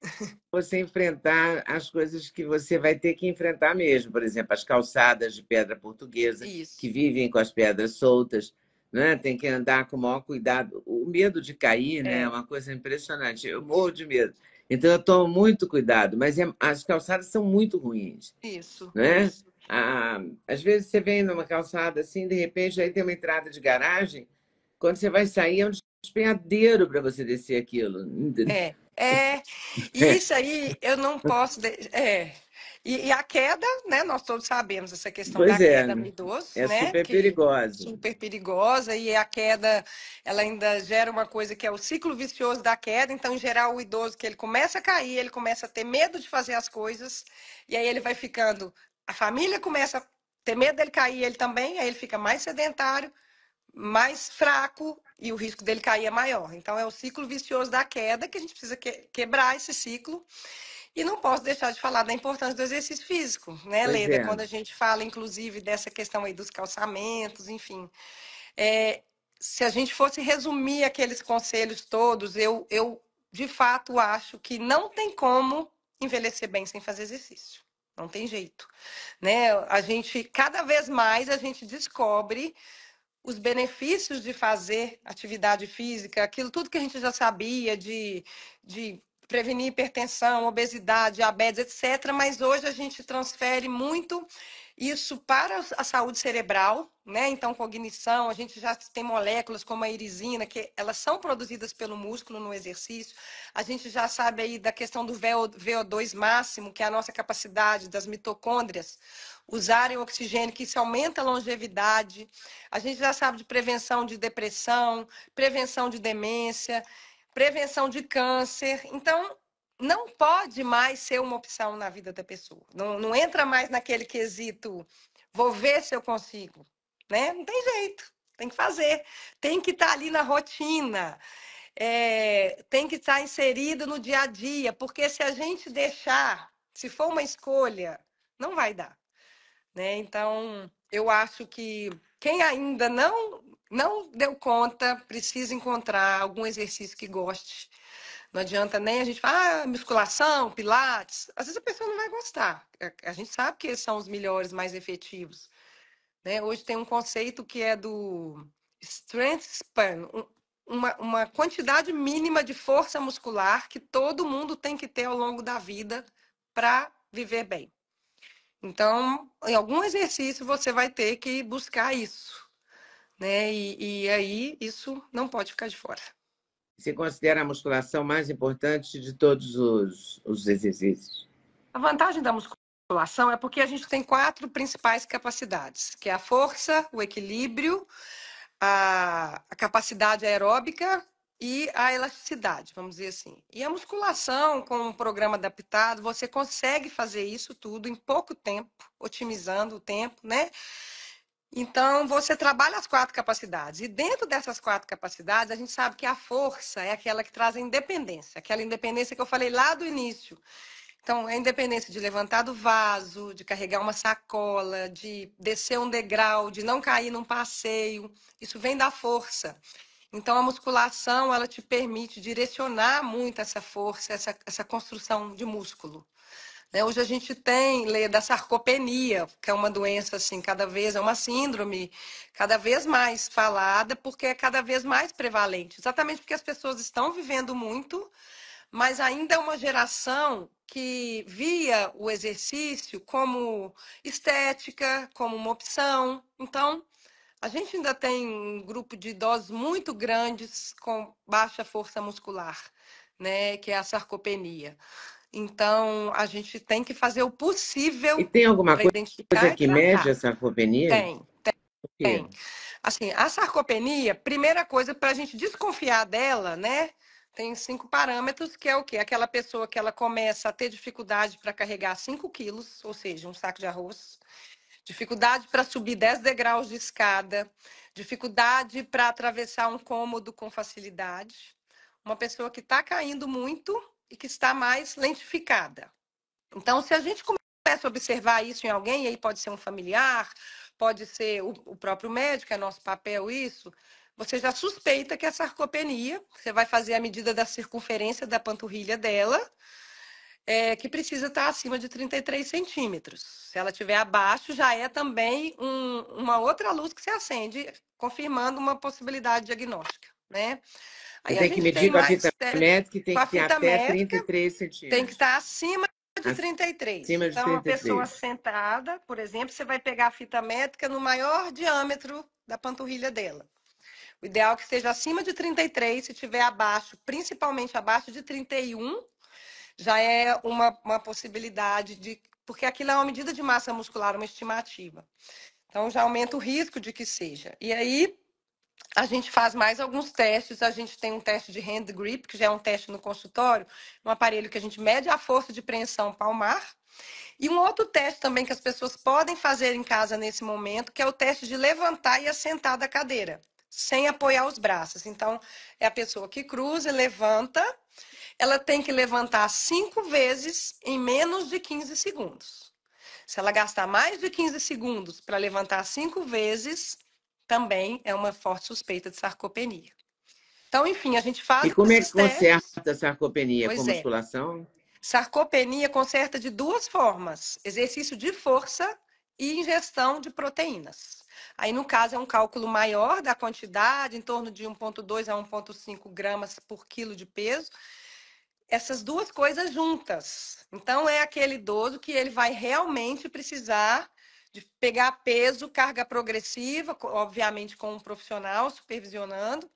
você enfrentar as coisas que você vai ter que enfrentar mesmo, por exemplo, as calçadas de pedra portuguesa Isso. que vivem com as pedras soltas. Né? Tem que andar com o maior cuidado. O medo de cair né? é. Né? é uma coisa impressionante. Eu morro de medo. Então eu tomo muito cuidado, mas é, as calçadas são muito ruins. Isso. Né? Isso. Ah, às vezes você vem numa calçada assim, de repente aí tem uma entrada de garagem, quando você vai sair é um despenhadeiro para você descer aquilo. É, é. *laughs* é. Isso aí eu não posso. De... É, e, e, a queda, né? Nós todos sabemos essa questão pois da é, queda no né? idoso, é né? Super que, perigosa. Super perigosa e a queda, ela ainda gera uma coisa que é o ciclo vicioso da queda. Então, em geral, o idoso que ele começa a cair, ele começa a ter medo de fazer as coisas e aí ele vai ficando. A família começa a ter medo dele cair, ele também, aí ele fica mais sedentário, mais fraco e o risco dele cair é maior. Então, é o ciclo vicioso da queda que a gente precisa que, quebrar esse ciclo. E não posso deixar de falar da importância do exercício físico, né, Leda? É. Quando a gente fala, inclusive, dessa questão aí dos calçamentos, enfim. É, se a gente fosse resumir aqueles conselhos todos, eu, eu de fato acho que não tem como envelhecer bem sem fazer exercício. Não tem jeito, né? A gente cada vez mais a gente descobre os benefícios de fazer atividade física, aquilo tudo que a gente já sabia de, de prevenir hipertensão, obesidade, diabetes, etc. Mas hoje a gente transfere muito isso para a saúde cerebral, né? Então, cognição, a gente já tem moléculas como a irisina, que elas são produzidas pelo músculo no exercício. A gente já sabe aí da questão do VO2 máximo, que é a nossa capacidade das mitocôndrias usarem oxigênio, que isso aumenta a longevidade. A gente já sabe de prevenção de depressão, prevenção de demência prevenção de câncer. Então, não pode mais ser uma opção na vida da pessoa. Não, não entra mais naquele quesito, vou ver se eu consigo. Né? Não tem jeito, tem que fazer. Tem que estar tá ali na rotina. É, tem que estar tá inserido no dia a dia, porque se a gente deixar, se for uma escolha, não vai dar. Né? Então, eu acho que quem ainda não não deu conta, precisa encontrar algum exercício que goste. Não adianta nem a gente falar, ah, musculação, pilates. Às vezes a pessoa não vai gostar. É, a gente sabe que são os melhores, mais efetivos. Né? Hoje tem um conceito que é do strength span, uma, uma quantidade mínima de força muscular que todo mundo tem que ter ao longo da vida para viver bem. Então, em algum exercício você vai ter que buscar isso né? E, e aí isso não pode ficar de fora. Você considera a musculação mais importante de todos os, os exercícios? A vantagem da musculação é porque a gente tem quatro principais capacidades, que é a força, o equilíbrio, a, a capacidade aeróbica e a elasticidade, vamos dizer assim. E a musculação, com um programa adaptado, você consegue fazer isso tudo em pouco tempo, otimizando o tempo, né? Então, você trabalha as quatro capacidades. E dentro dessas quatro capacidades, a gente sabe que a força é aquela que traz a independência, aquela independência que eu falei lá do início. Então, a independência de levantar do vaso, de carregar uma sacola, de descer um degrau, de não cair num passeio, isso vem da força. Então, a musculação, ela te permite direcionar muito essa força, essa, essa construção de músculo. Né? Hoje a gente tem lei da sarcopenia, que é uma doença assim, cada vez, é uma síndrome cada vez mais falada, porque é cada vez mais prevalente. Exatamente porque as pessoas estão vivendo muito, mas ainda é uma geração que via o exercício como estética, como uma opção. Então, a gente ainda tem um grupo de idosos muito grandes com baixa força muscular, né, que é a sarcopenia. Então, a gente tem que fazer o possível. E tem alguma coisa que mede a sarcopenia? Tem, tem. tem. Assim, a sarcopenia, primeira coisa para a gente desconfiar dela, né? Tem cinco parâmetros, que é o quê? Aquela pessoa que ela começa a ter dificuldade para carregar 5 quilos, ou seja, um saco de arroz, dificuldade para subir 10 degraus de escada, dificuldade para atravessar um cômodo com facilidade, uma pessoa que está caindo muito, e que está mais lentificada. Então, se a gente começa a observar isso em alguém, e aí pode ser um familiar, pode ser o, o próprio médico, é nosso papel isso, você já suspeita que é sarcopenia, você vai fazer a medida da circunferência da panturrilha dela, é, que precisa estar acima de 33 centímetros. Se ela estiver abaixo, já é também um, uma outra luz que se acende, confirmando uma possibilidade diagnóstica né? Aí tem que medir com a fita métrica, que tem que ter até 33 centímetros. Tem que estar acima de 33. Acima de então, 33. uma pessoa sentada, por exemplo, você vai pegar a fita métrica no maior diâmetro da panturrilha dela. O ideal é que esteja acima de 33, se tiver abaixo, principalmente abaixo de 31, já é uma, uma possibilidade de. Porque aquilo é uma medida de massa muscular, uma estimativa. Então já aumenta o risco de que seja. E aí, a gente faz mais alguns testes. A gente tem um teste de hand grip, que já é um teste no consultório, um aparelho que a gente mede a força de preensão palmar. E um outro teste também que as pessoas podem fazer em casa nesse momento, que é o teste de levantar e assentar da cadeira, sem apoiar os braços. Então, é a pessoa que cruza, levanta, ela tem que levantar cinco vezes em menos de 15 segundos. Se ela gastar mais de 15 segundos para levantar cinco vezes, também é uma forte suspeita de sarcopenia. Então, enfim, a gente faz. E como é que conserta a sarcopenia? Pois com é. musculação? Sarcopenia conserta de duas formas: exercício de força e ingestão de proteínas. Aí, no caso, é um cálculo maior da quantidade, em torno de 1,2 a 1,5 gramas por quilo de peso. Essas duas coisas juntas. Então, é aquele idoso que ele vai realmente precisar de pegar peso, carga progressiva, obviamente com um profissional supervisionando.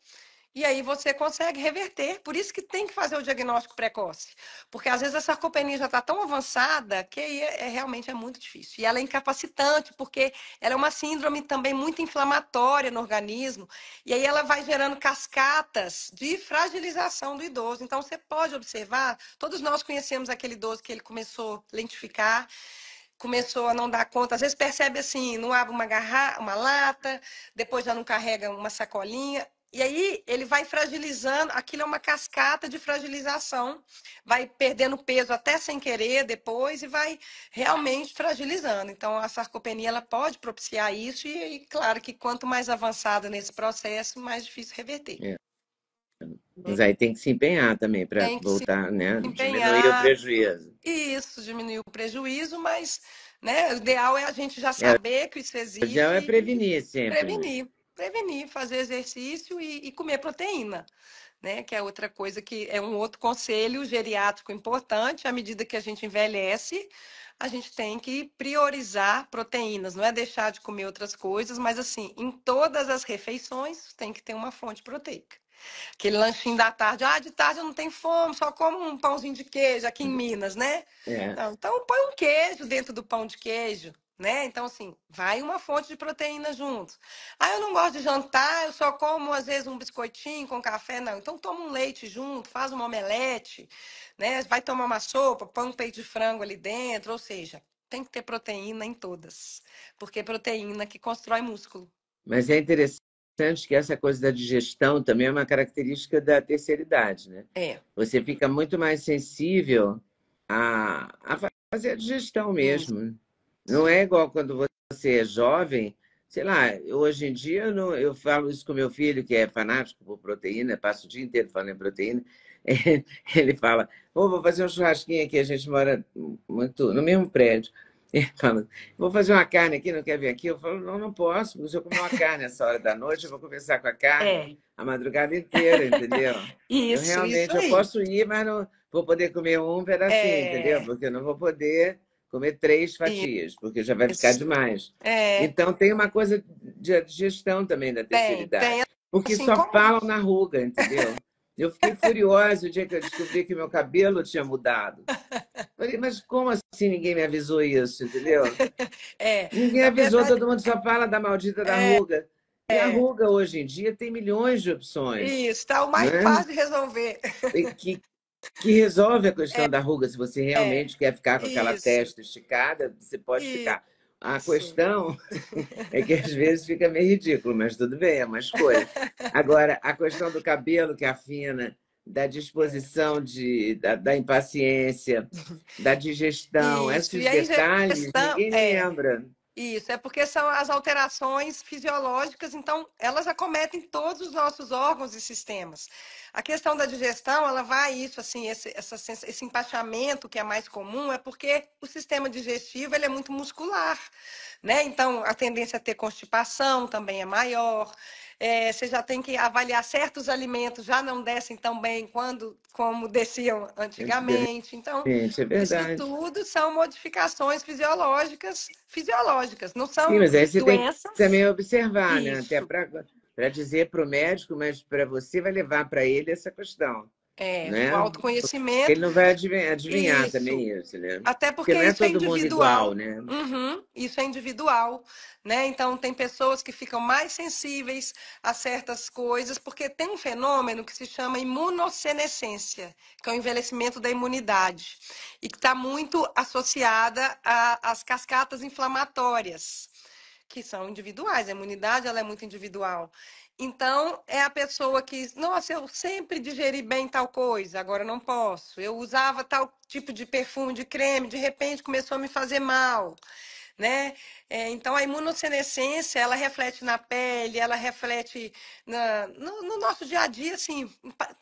E aí você consegue reverter. Por isso que tem que fazer o diagnóstico precoce. Porque às vezes a sarcopenia já está tão avançada que aí é, é, realmente é muito difícil. E ela é incapacitante, porque ela é uma síndrome também muito inflamatória no organismo. E aí ela vai gerando cascatas de fragilização do idoso. Então você pode observar, todos nós conhecemos aquele idoso que ele começou a lentificar começou a não dar conta. Às vezes percebe assim, não abre uma garrafa, uma lata, depois já não carrega uma sacolinha. E aí ele vai fragilizando, aquilo é uma cascata de fragilização, vai perdendo peso até sem querer depois e vai realmente fragilizando. Então a sarcopenia ela pode propiciar isso e, e claro que quanto mais avançada nesse processo, mais difícil reverter. É. Mas aí tem que se empenhar também para voltar, se né? diminuir o prejuízo e isso diminuiu o prejuízo, mas né, o ideal é a gente já é. saber que isso existe. O ideal é prevenir sempre. Né? Prevenir, prevenir, fazer exercício e, e comer proteína. Né, que é outra coisa que é um outro conselho geriátrico importante. À medida que a gente envelhece, a gente tem que priorizar proteínas, não é deixar de comer outras coisas, mas assim, em todas as refeições tem que ter uma fonte proteica. Aquele lanchinho da tarde. Ah, de tarde eu não tenho fome, só como um pãozinho de queijo aqui em uhum. Minas, né? É. Não, então põe um queijo dentro do pão de queijo. Né? Então, assim, vai uma fonte de proteína junto. Ah, eu não gosto de jantar, eu só como, às vezes, um biscoitinho com café, não. Então, toma um leite junto, faz uma omelete, né? Vai tomar uma sopa, põe um peito de frango ali dentro, ou seja, tem que ter proteína em todas, porque é proteína que constrói músculo. Mas é interessante Acho que essa coisa da digestão também é uma característica da terceira idade, né? É. Você fica muito mais sensível a, a fazer a digestão mesmo. Não é igual quando você é jovem. Sei lá, hoje em dia eu, não, eu falo isso com meu filho, que é fanático por proteína, passa o dia inteiro falando em proteína. *laughs* Ele fala, oh, vou fazer um churrasquinho aqui, a gente mora muito no mesmo prédio. É, vou fazer uma carne aqui, não quer vir aqui? Eu falo, não, não posso, porque se eu comer uma carne essa hora da noite, eu vou conversar com a carne é. a madrugada inteira, entendeu? isso, eu realmente isso eu posso ir, mas não vou poder comer um pedacinho, é. entendeu? Porque eu não vou poder comer três fatias, porque já vai ficar demais. É. Então tem uma coisa de digestão também da terceira idade. Tem, porque assim, só como... falam na ruga, entendeu? Eu fiquei *laughs* furiosa o dia que eu descobri que meu cabelo tinha mudado. Falei, mas como assim ninguém me avisou isso, entendeu? *laughs* é, ninguém avisou, verdade... todo mundo só fala da maldita da é, ruga. E é. a ruga hoje em dia tem milhões de opções. Isso, está o mais né? fácil de resolver. Que, que resolve a questão é. da ruga. Se você é. realmente quer ficar com isso. aquela testa esticada, você pode isso. ficar. A questão Sim. *laughs* é que às vezes fica meio ridículo, mas tudo bem, é uma escolha. Agora, a questão do cabelo que afina, da disposição, de, da, da impaciência, da digestão, Isso. esses é detalhes, digestão, ninguém é, lembra. Isso, é porque são as alterações fisiológicas, então elas acometem todos os nossos órgãos e sistemas. A questão da digestão, ela vai isso, assim, esse, essa, esse empachamento que é mais comum é porque o sistema digestivo ele é muito muscular, né? Então a tendência a ter constipação também é maior é, você já tem que avaliar certos alimentos já não descem tão bem quando, como desciam antigamente. Então, é isso tudo são modificações fisiológicas, fisiológicas, não são Sim, mas aí você doenças. Tem que também observar, isso. né? Até para dizer para o médico, mas para você vai levar para ele essa questão. É, né? o autoconhecimento. Ele não vai adivinhar, adivinhar isso. também isso, né? Até porque, porque é isso é individual. Igual, né? Uhum, isso é individual, né? Então, tem pessoas que ficam mais sensíveis a certas coisas, porque tem um fenômeno que se chama imunossenescência, que é o envelhecimento da imunidade, e que está muito associada às cascatas inflamatórias, que são individuais. A imunidade ela é muito individual. Então, é a pessoa que, nossa, eu sempre digeri bem tal coisa, agora não posso. Eu usava tal tipo de perfume, de creme, de repente começou a me fazer mal né? É, então a imunossenescência ela reflete na pele, ela reflete na, no, no, nosso dia a dia, assim,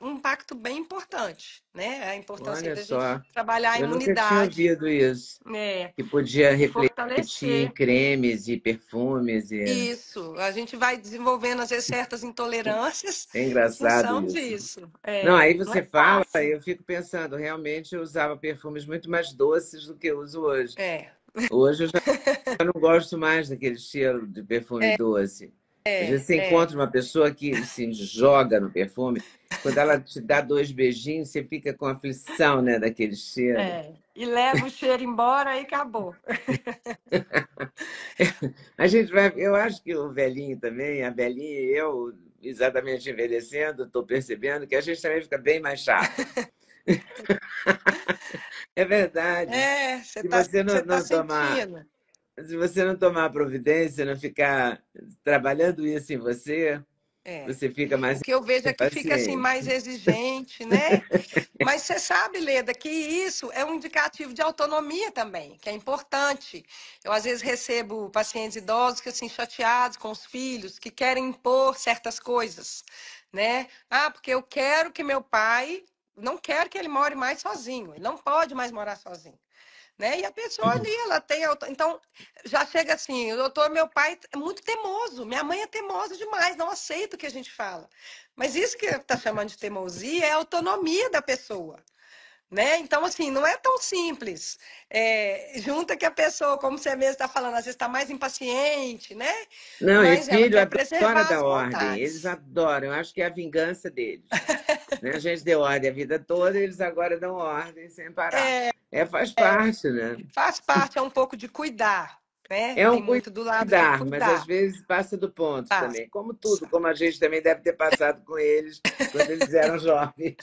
um impacto bem importante, né? A importância Olha da só. gente trabalhar a Eu imunidade. Eu tinha ouvido isso. É. Que podia refletir em cremes e perfumes. E... Isso. A gente vai desenvolvendo às vezes certas intolerâncias. *laughs* É engraçado isso. disso. É, não, aí você não é fala, eu fico pensando, realmente eu usava perfumes muito mais doces do que eu uso hoje. É. Hoje eu já eu não gosto mais daquele cheiro de perfume é. doce. É, você é. encontra uma pessoa que se assim, joga no perfume, quando ela te dá dois beijinhos, você fica com aflição né, daquele cheiro. É. E leva o cheiro embora e acabou. *laughs* a gente vai, eu acho que o velhinho também, a velhinha e eu, exatamente envelhecendo, estou percebendo que a gente também fica bem mais chato. *laughs* é verdade. É, você se tá você não, tá não tomar, Se você não tomar providência, não ficar trabalhando isso em você, é. você fica mais. O que eu vejo é que paciente. fica assim mais exigente, né? Mas você sabe, Leda, que isso é um indicativo de autonomia também, que é importante. Eu às vezes recebo pacientes idosos que assim chateados com os filhos, que querem impor certas coisas, né? Ah, porque eu quero que meu pai não quer que ele more mais sozinho, ele não pode mais morar sozinho. Né? E a pessoa uhum. ali, ela tem. Então, já chega assim, o doutor, meu pai é muito teimoso, minha mãe é teimosa demais, não aceita o que a gente fala. Mas isso que está chamando de teimosia é a autonomia da pessoa. Né? Então, assim, não é tão simples. É, junta que a pessoa, como você mesmo está falando, às vezes está mais impaciente, né? Não, Mas esse filho história é da ordem, eles adoram, eu acho que é a vingança deles. Né? A gente deu ordem a vida toda, eles agora dão ordem sem parar. É, é faz é. parte, né? Faz parte, é um pouco de cuidar. Né? É um Tem muito do lado é cuidar, cuidar, mas às vezes passa do ponto passa. também. Como tudo, como a gente também deve ter passado com eles quando eles eram jovens.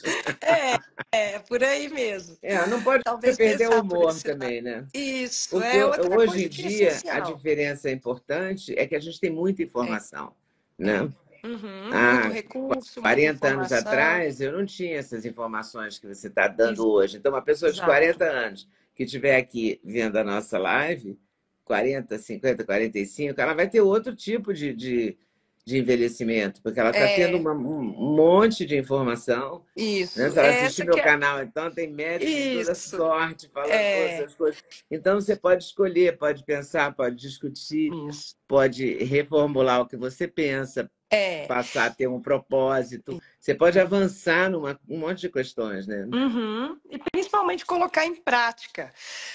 É, é por aí mesmo. É, não pode Talvez perder o humor também, né? Isso, Porque é outra hoje em dia, é a diferença importante é que a gente tem muita é. informação, né? Uhum, ah, recurso, 40 anos atrás eu não tinha essas informações que você está dando Isso. hoje. Então, uma pessoa de Exato. 40 anos que estiver aqui vendo a nossa live, 40, 50, 45, ela vai ter outro tipo de, de, de envelhecimento, porque ela está é... tendo uma, um monte de informação. Né? Isso. Né? Se ela assiste é, assistir meu canal, então tem médicos de toda sorte falando é... essas coisas. Então você pode escolher, pode pensar, pode discutir, Isso. pode reformular o que você pensa, é. passar a ter um propósito. Você pode avançar numa, um monte de questões, né? Uhum. E principalmente colocar em prática,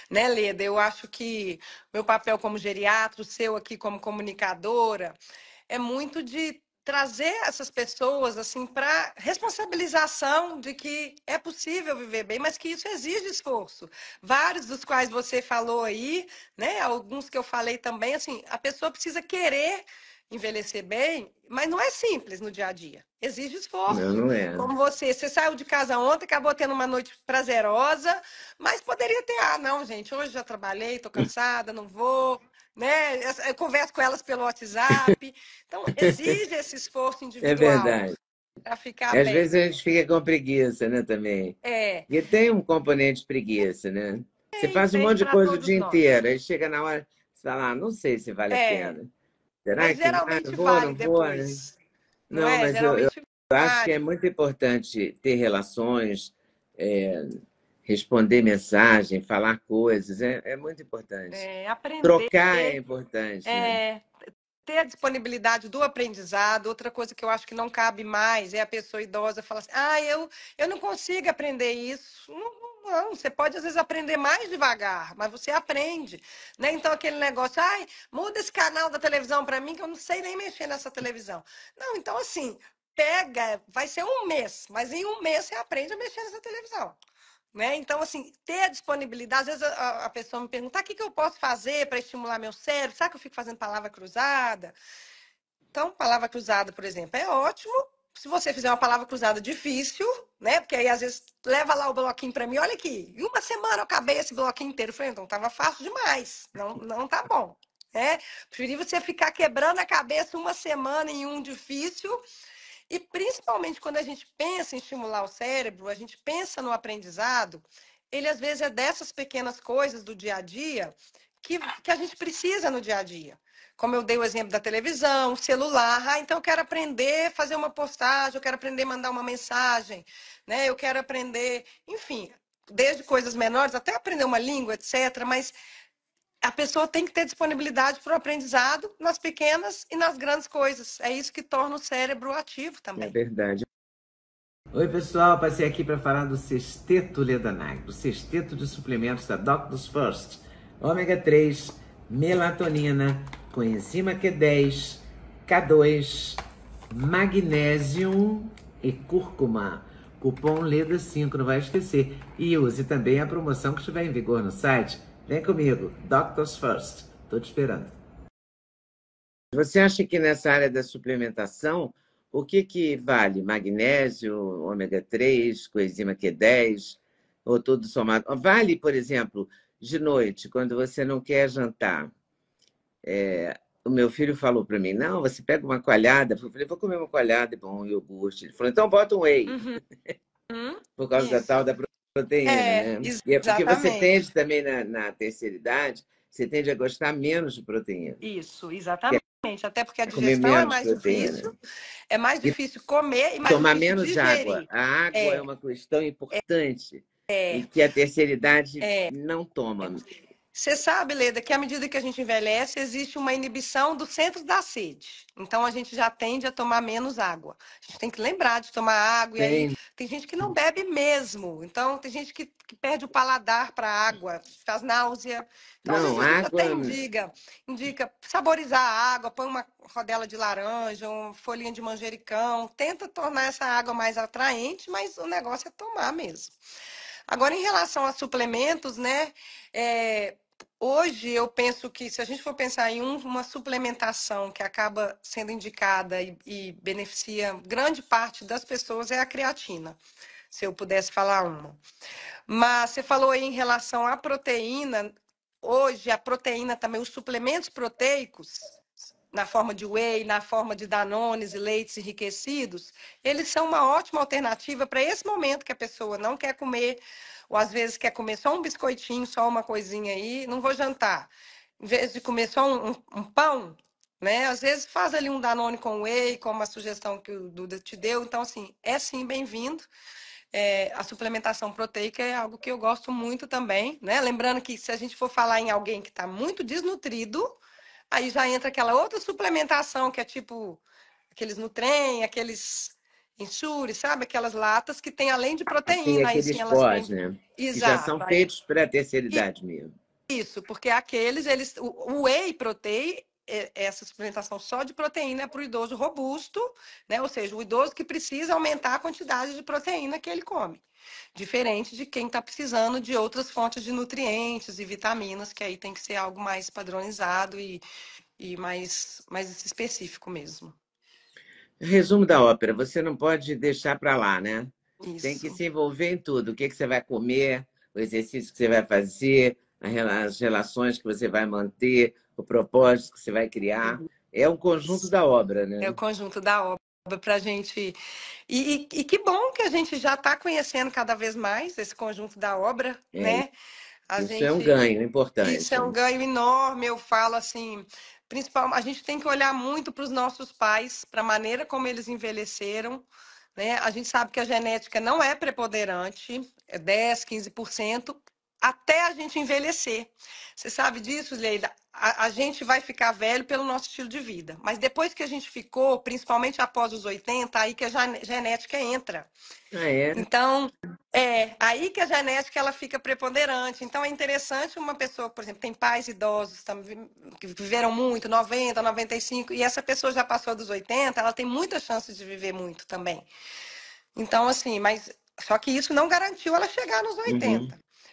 né, Leda? Eu acho que meu papel como geriatra, o seu aqui como comunicadora, é muito de trazer essas pessoas assim para responsabilização de que é possível viver bem, mas que isso exige esforço. Vários dos quais você falou aí, né, alguns que eu falei também, assim, a pessoa precisa querer envelhecer bem, mas não é simples no dia a dia. Exige esforço. Não, não é. Como você, você saiu de casa ontem, acabou tendo uma noite prazerosa, mas poderia ter, ah, não, gente, hoje já trabalhei, tô cansada, não vou, né? Eu converso com elas pelo WhatsApp. Então, exige esse esforço *laughs* é individual. É verdade. Pra ficar Às vezes a gente fica com preguiça, né, também. É. E tem um componente preguiça, né? Você faz um monte de coisa o dia nós. inteiro, aí chega na hora, você fala, ah, não sei se vale é. a pena. Será mas que geralmente vou, vale não depois. não, não é? mas eu, eu, acho que é muito importante ter relações, é, responder mensagem, falar coisas, é, é muito importante. É, aprender. Trocar né? é importante. É, né? ter a disponibilidade do aprendizado. Outra coisa que eu acho que não cabe mais é a pessoa idosa falar assim: ah, eu, eu não consigo aprender isso. Não, não, você pode às vezes aprender mais devagar, mas você aprende, né? Então aquele negócio, ai, muda esse canal da televisão para mim que eu não sei nem mexer nessa televisão. Não, então assim, pega, vai ser um mês, mas em um mês você aprende a mexer nessa televisão. Né? Então, assim, ter a disponibilidade. Às vezes a, a pessoa me pergunta: o ah, que, que eu posso fazer para estimular meu cérebro? Sabe que eu fico fazendo palavra cruzada? Então, palavra cruzada, por exemplo, é ótimo se você fizer uma palavra cruzada difícil, né? Porque aí às vezes leva lá o bloquinho para mim, olha aqui, em uma semana eu acabei esse bloquinho inteiro. Eu falei, então tava fácil demais, não, não tá bom. Né? Preferi você ficar quebrando a cabeça uma semana em um difícil. E principalmente quando a gente pensa em estimular o cérebro, a gente pensa no aprendizado, ele às vezes é dessas pequenas coisas do dia a dia que, que a gente precisa no dia a dia como eu dei o exemplo da televisão, celular, ah, então eu quero aprender a fazer uma postagem, eu quero aprender a mandar uma mensagem, né? Eu quero aprender, enfim, desde coisas menores até aprender uma língua, etc, mas a pessoa tem que ter disponibilidade para o aprendizado nas pequenas e nas grandes coisas. É isso que torna o cérebro ativo é também. É verdade. Oi, pessoal. Passei aqui para falar do Sexteto Ledanag, do Sexteto de Suplementos da Doctors First. Ômega 3, melatonina, coenzima Q10, K2, magnésio e cúrcuma. Cupom Leda 5 não vai esquecer. E use também a promoção que estiver em vigor no site. Vem comigo, Doctors First. Estou te esperando. Você acha que nessa área da suplementação, o que, que vale? Magnésio, ômega 3, coenzima Q10, ou tudo somado? Vale, por exemplo, de noite, quando você não quer jantar, é, o meu filho falou para mim, não, você pega uma colhada Eu falei, vou comer uma colhada e bom, iogurte. Ele falou, então bota um whey. Uhum. uhum. Por causa Isso. da tal da proteína, é, né? E é porque você tende também na, na terceira idade, você tende a gostar menos de proteína. Isso, é exatamente. Até porque a digestão é mais proteína. difícil. É mais difícil comer e mais Tomar menos digerir. água. A água é. é uma questão importante. É. é. E que a terceira idade é. não toma. É. Você sabe, Leda, que à medida que a gente envelhece, existe uma inibição do centro da sede. Então a gente já tende a tomar menos água. A gente tem que lembrar de tomar água. E aí, tem gente que não bebe mesmo. Então tem gente que, que perde o paladar para água, faz náusea. Então, não, a gente água... até indica, indica saborizar a água, põe uma rodela de laranja, uma folhinha de manjericão, tenta tornar essa água mais atraente, mas o negócio é tomar mesmo. Agora, em relação a suplementos, né? É Hoje eu penso que se a gente for pensar em um, uma suplementação que acaba sendo indicada e, e, beneficia grande parte das pessoas é a creatina, se eu pudesse falar uma. Mas você falou aí em relação à proteína, hoje a proteína também, os suplementos proteicos, na forma de whey, na forma de danones e leites enriquecidos, eles são uma ótima alternativa para esse momento que a pessoa não quer comer, ou às vezes quer comer só um biscoitinho, só uma coisinha aí, não vou jantar. Em vez de comer só um, um, um pão, né? Às vezes faz ali um danone com whey, como a sugestão que o Duda te deu. Então, assim, é sim bem-vindo. É, a suplementação proteica é algo que eu gosto muito também, né? Lembrando que se a gente for falar em alguém que está muito desnutrido, Aí já entra aquela outra suplementação, que é tipo aqueles Nutrem, aqueles Ensure, sabe? Aquelas latas que tem além de ah, proteína. Assim, aqueles pós, têm... né? Exato, que já são feitos para a terceira idade e... mesmo. Isso, porque aqueles, eles, o whey protein, essa suplementação só de proteína para o idoso robusto, né? Ou seja, o idoso que precisa aumentar a quantidade de proteína que ele come. Diferente de quem está precisando de outras fontes de nutrientes e vitaminas, que aí tem que ser algo mais padronizado e, e mais, mais específico mesmo. Resumo da ópera, você não pode deixar para lá, né? Isso. Tem que se envolver em tudo. O que, que você vai comer, o exercício que você vai fazer, as relações que você vai manter, o propósito que você vai criar. Uhum. É um conjunto da obra, né? É o conjunto da obra para a gente. E, e, e, que bom que a gente já está conhecendo cada vez mais esse conjunto da obra, é. né? A isso gente... é um ganho importante. Isso é um né? ganho enorme, eu falo assim. Principalmente, a gente tem que olhar muito para os nossos pais, para a maneira como eles envelheceram. Né? A gente sabe que a genética não é preponderante, é 10, 15%, até a gente envelhecer. Você sabe disso, Leida? a, a, gente vai ficar velho pelo nosso estilo de vida. Mas depois que a gente ficou, principalmente após os 80, aí que a genética entra. Ah, é. Né? Então, é aí que a genética ela fica preponderante. Então é interessante uma pessoa, por exemplo, tem pais idosos que viveram muito, 90, 95, e essa pessoa já passou dos 80, ela tem muita chance de viver muito também. Então assim, mas só que isso não garantiu ela chegar nos 80. Uhum.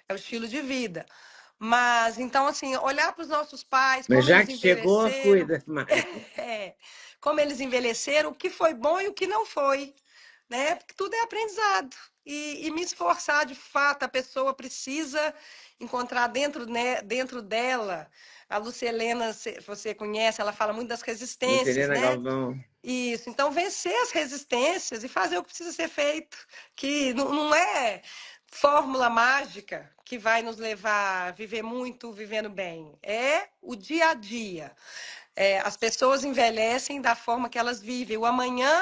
É o estilo de vida. Mas, então, assim, olhar para os nossos pais. Mas já que chegou, cuida *laughs* mais. É, como eles envelheceram, o que foi bom e o que não foi. Né? Porque tudo é aprendizado. E, e me esforçar de fato, a pessoa precisa encontrar dentro, né, dentro dela. A Lucelena, você conhece, ela fala muito das resistências. Lucelena né? Galvão. Isso, então vencer as resistências e fazer o que precisa ser feito, que não, não é fórmula mágica que vai nos levar a viver muito, vivendo bem. É o dia a dia. É, as pessoas envelhecem da forma que elas vivem. O amanhã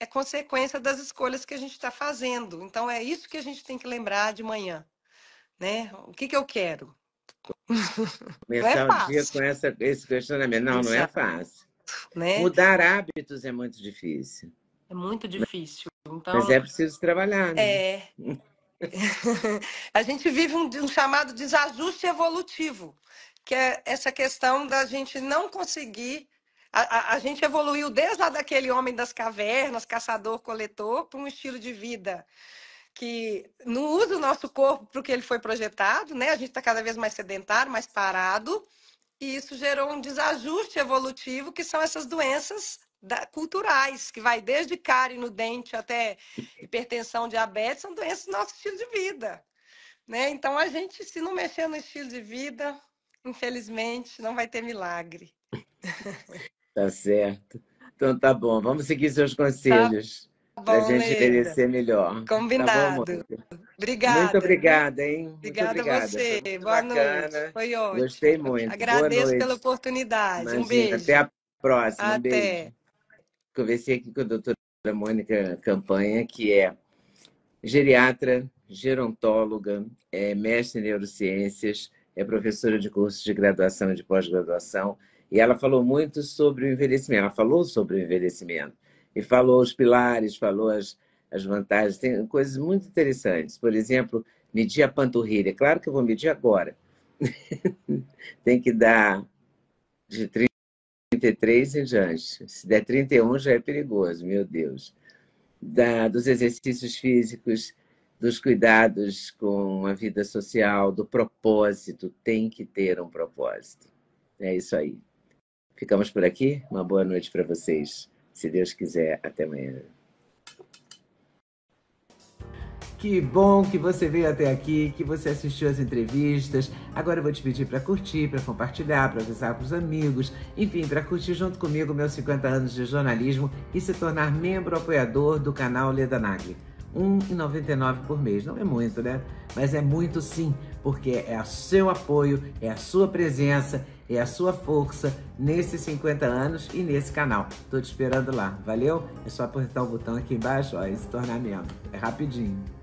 é consequência das escolhas que a gente está fazendo. Então é isso que a gente tem que lembrar de manhã, né? O que, que eu quero? *laughs* É Começar é o dia com essa, esse questionamento. Não, Exato. não é fácil. Né? Mudar hábitos é muito difícil. É muito difícil. Então, Mas é preciso trabalhar. Né? É. *laughs* *laughs* a gente vive um, um, chamado desajuste evolutivo, que é essa questão da gente não conseguir. A, a, a gente evoluiu desde lá daquele homem das cavernas, caçador-coletor, para um estilo de vida que não usa o nosso corpo para o que ele foi projetado, né? A gente está cada vez mais sedentário, mais parado, e isso gerou um desajuste evolutivo, que são essas doenças da, culturais, que vai desde cárie no dente até hipertensão, diabetes, são doenças do nosso estilo de vida. Né? Então, a gente, se não mexer no estilo de vida, infelizmente, não vai ter milagre. tá certo. Então, tá bom. Vamos seguir seus tá conselhos. Tá para a gente envelhecer melhor. Combinado. Tá bom, obrigada. Muito obrigada, hein? Obrigada, obrigada. a você. Boa bacana. noite. Foi ótimo. Gostei muito. Agradeço pela oportunidade. Imagina. Um beijo. Até a próxima. Até. Um beijo. Conversei aqui com a doutora Mônica Campanha, que é geriatra, gerontóloga, é mestre em neurociências, é professora de cursos de graduação e de pós-graduação, e ela falou muito sobre o envelhecimento. Ela falou sobre o envelhecimento e falou os pilares, falou as, as vantagens. Tem coisas muito interessantes. Por exemplo, medir a panturrilha. Claro que eu vou medir agora. *laughs* Tem que dar de 30 33 em Se der 31 já é perigoso, meu Deus. Da, dos exercícios físicos, dos cuidados com a vida social, do propósito, tem que ter um propósito. É isso aí. Ficamos por aqui. Uma boa noite para vocês. Se Deus quiser, até amanhã. Que bom que você veio até aqui, que você assistiu as entrevistas. Agora eu vou te pedir para curtir, para compartilhar, para avisar para os amigos, enfim, para curtir junto comigo meus 50 anos de jornalismo e se tornar membro apoiador do canal Leda Nagli. R$ 1,99 por mês. Não é muito, né? Mas é muito sim, porque é o seu apoio, é a sua presença, é a sua força nesses 50 anos e nesse canal. Tô te esperando lá, valeu? É só apertar o botão aqui embaixo ó, e se tornar membro. É rapidinho.